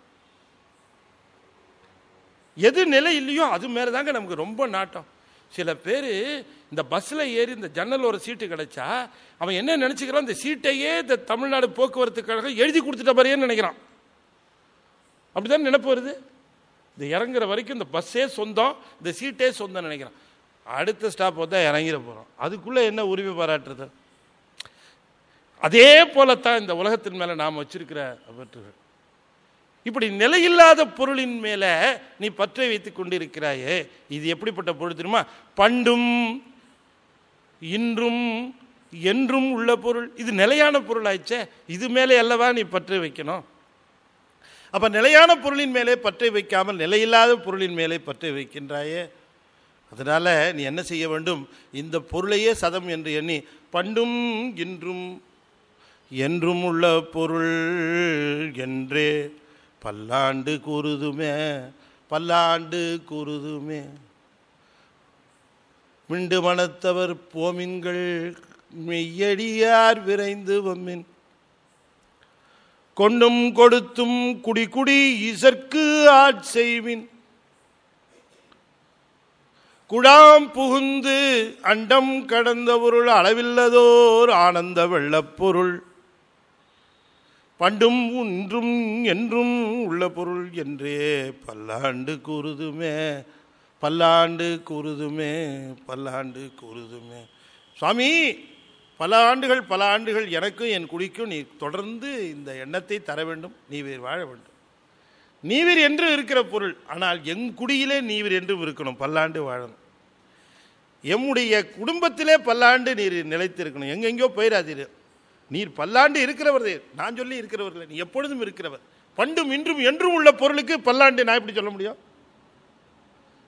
எது நிலை இல்லையோ அது மேலே தாங்க நமக்கு ரொம்ப நாட்டம் சில பேர் இந்த பஸ்ஸில் ஏறி இந்த ஜன்னல் ஒரு சீட்டு கிடைச்சா அவன் என்ன நினச்சிக்கிறான் இந்த சீட்டையே இந்த தமிழ்நாடு போக்குவரத்து கழகம் எழுதி கொடுத்துட்ட மாதிரியேன்னு நினைக்கிறான் அப்படிதான் நினப்பு வருது இந்த இறங்குற வரைக்கும் இந்த பஸ்ஸே சொந்தம் இந்த சீட்டே சொந்தம் நினைக்கிறான் அடுத்த ஸ்டாப் தான் இறங்கிட போகிறோம் அதுக்குள்ளே என்ன உரிமை பாராட்டுறது அதே போலத்தான் இந்த உலகத்தின் மேலே நாம் வச்சிருக்கிற அவற்றுகள் இப்படி நிலையில்லாத பொருளின் மேலே நீ பற்றை வைத்து கொண்டிருக்கிறாயே இது எப்படிப்பட்ட பொருள் தெரியுமா பண்டும் இன்றும் என்றும் உள்ள பொருள் இது நிலையான பொருள் ஆயிடுச்சே இது மேலே அல்லவா நீ பற்றை வைக்கணும் அப்போ நிலையான பொருளின் மேலே பற்றை வைக்காமல் நிலையில்லாத பொருளின் மேலே பற்றை வைக்கின்றாயே அதனால் நீ என்ன செய்ய வேண்டும் இந்த பொருளையே சதம் என்று எண்ணி பண்டும் இன்றும் என்றும் உள்ள பொருள் என்றே பல்லாண்டு குருதுமே பல்லாண்டு குருதுமே மிண்டு மணத்தவர் போமின்கள் மெய்யடியார் விரைந்து வம்மின் கொண்டும் கொடுத்தும் குடி குடி இசற்கு ஆட்செய்வின் குழாம் புகுந்து அண்டம் கடந்த பொருள் அளவில்லதோர் ஆனந்த வெள்ளப்பொருள் பண்டும் இன்றும் என்றும் உள்ள பொருள் என்றே பல்லாண்டு கூறுதுமே பல்லாண்டு கூறுதுமே பல்லாண்டு கூறுதுமே சுவாமி பல ஆண்டுகள் பல ஆண்டுகள் எனக்கும் என் குடிக்கும் நீ தொடர்ந்து இந்த எண்ணத்தை தர வேண்டும் நீவீர் வாழ வேண்டும் நீவீர் என்று இருக்கிற பொருள் ஆனால் எங் குடியிலே நீவீர் என்றும் இருக்கணும் பல்லாண்டு வாழணும் எம்முடைய குடும்பத்திலே பல்லாண்டு நீர் நிலைத்திருக்கணும் எங்கெங்கோ போயிடாதீர் நீர் பல்லாண்டு இருக்கிறவர் நான் சொல்லி இருக்கிறவர்கள் நீ எப்பொழுதும் இருக்கிறவர் பண்டும் இன்றும் என்றும் உள்ள பொருளுக்கு பல்லாண்டு நான் எப்படி சொல்ல முடியும்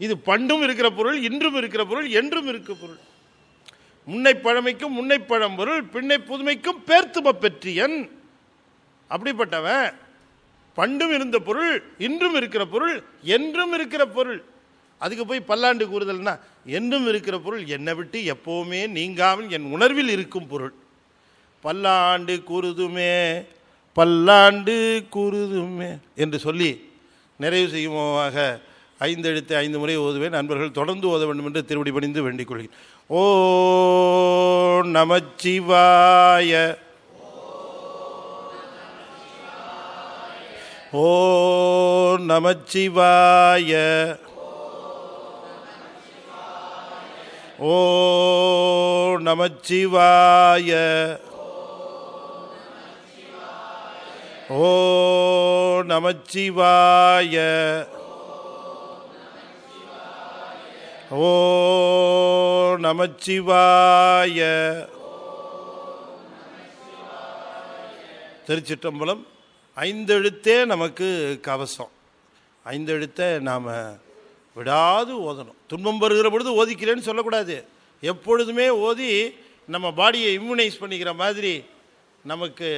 இது பண்டும் இருக்கிற பொருள் இன்றும் இருக்கிற பொருள் என்றும் இருக்கிற பொருள் முன்னை பழமைக்கும் முன்னை பழம் பொருள் பின்னை புதுமைக்கும் பேர்த்தும பெற்றியன் அப்படிப்பட்டவன் பண்டும் இருந்த பொருள் இன்றும் இருக்கிற பொருள் என்றும் இருக்கிற பொருள் அதுக்கு போய் பல்லாண்டு கூறுதல்னா என்றும் இருக்கிற பொருள் என்னை விட்டு எப்போவுமே நீங்காமல் என் உணர்வில் இருக்கும் பொருள் பல்லாண்டு குருதுமே பல்லாண்டு குருதுமே என்று சொல்லி நிறைவு செய்யுமாக ஐந்தெழுத்து ஐந்து முறை ஓதுவேன் நண்பர்கள் தொடர்ந்து ஓத வேண்டும் என்று திருவடி பணிந்து வேண்டிக் கொள்கிறேன் ஓ நமச்சிவாய ஓ நமச்சிவாய ஓ நமச்சிவாய ஓ நமச்சிவாய ஓ நமச்சிவாய திருச்சிட்டம்பலம் ஐந்தெழுத்தே நமக்கு கவசம் ஐந்தெழுத்தை நாம் விடாது ஓதணும் துன்பம் வருகிற பொழுது ஓதிக்கிறேன்னு சொல்லக்கூடாது எப்பொழுதுமே ஓதி நம்ம பாடியை இம்யூனைஸ் பண்ணிக்கிற மாதிரி நமக்கு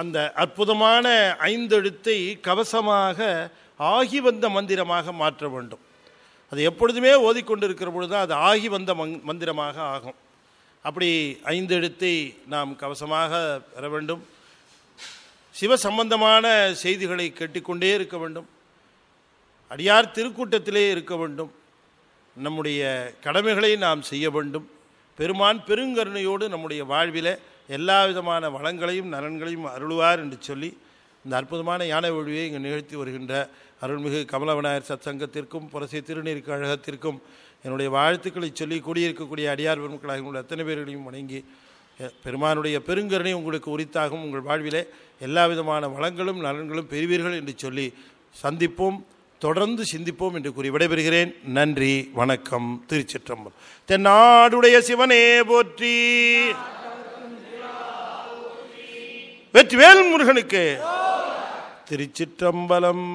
அந்த அற்புதமான ஐந்தெழுத்தை கவசமாக ஆகி வந்த மந்திரமாக மாற்ற வேண்டும் அது எப்பொழுதுமே ஓதிக்கொண்டிருக்கிற பொழுது தான் அது ஆகி வந்த மந்திரமாக ஆகும் அப்படி ஐந்தெழுத்தை நாம் கவசமாக பெற வேண்டும் சிவ சம்பந்தமான செய்திகளை கேட்டிக்கொண்டே இருக்க வேண்டும் அடியார் திருக்கூட்டத்திலே இருக்க வேண்டும் நம்முடைய கடமைகளை நாம் செய்ய வேண்டும் பெருமான் பெருங்கருணையோடு நம்முடைய வாழ்வில் எல்லா விதமான வளங்களையும் நலன்களையும் அருள்வார் என்று சொல்லி இந்த அற்புதமான யானை ஒழியை இங்கு நிகழ்த்தி வருகின்ற அருள்மிகு கமலவிநாயகர் சத் சங்கத்திற்கும் புரசை திருநீர் கழகத்திற்கும் என்னுடைய வாழ்த்துக்களை சொல்லி கூடியிருக்கக்கூடிய அடியார் பெருமக்களாக உள்ள அத்தனை பேர்களையும் வணங்கி பெருமானுடைய பெருங்கருணை உங்களுக்கு உரித்தாகும் உங்கள் வாழ்விலே எல்லா விதமான வளங்களும் நலன்களும் பெறுவீர்கள் என்று சொல்லி சந்திப்போம் தொடர்ந்து சிந்திப்போம் என்று கூறி விடைபெறுகிறேன் நன்றி வணக்கம் திருச்சிற்றம்பல் தென்னாடுடைய சிவனே போற்றி வெற்றிவேல் முருகனுக்கு திருச்சிற்றம்பலம்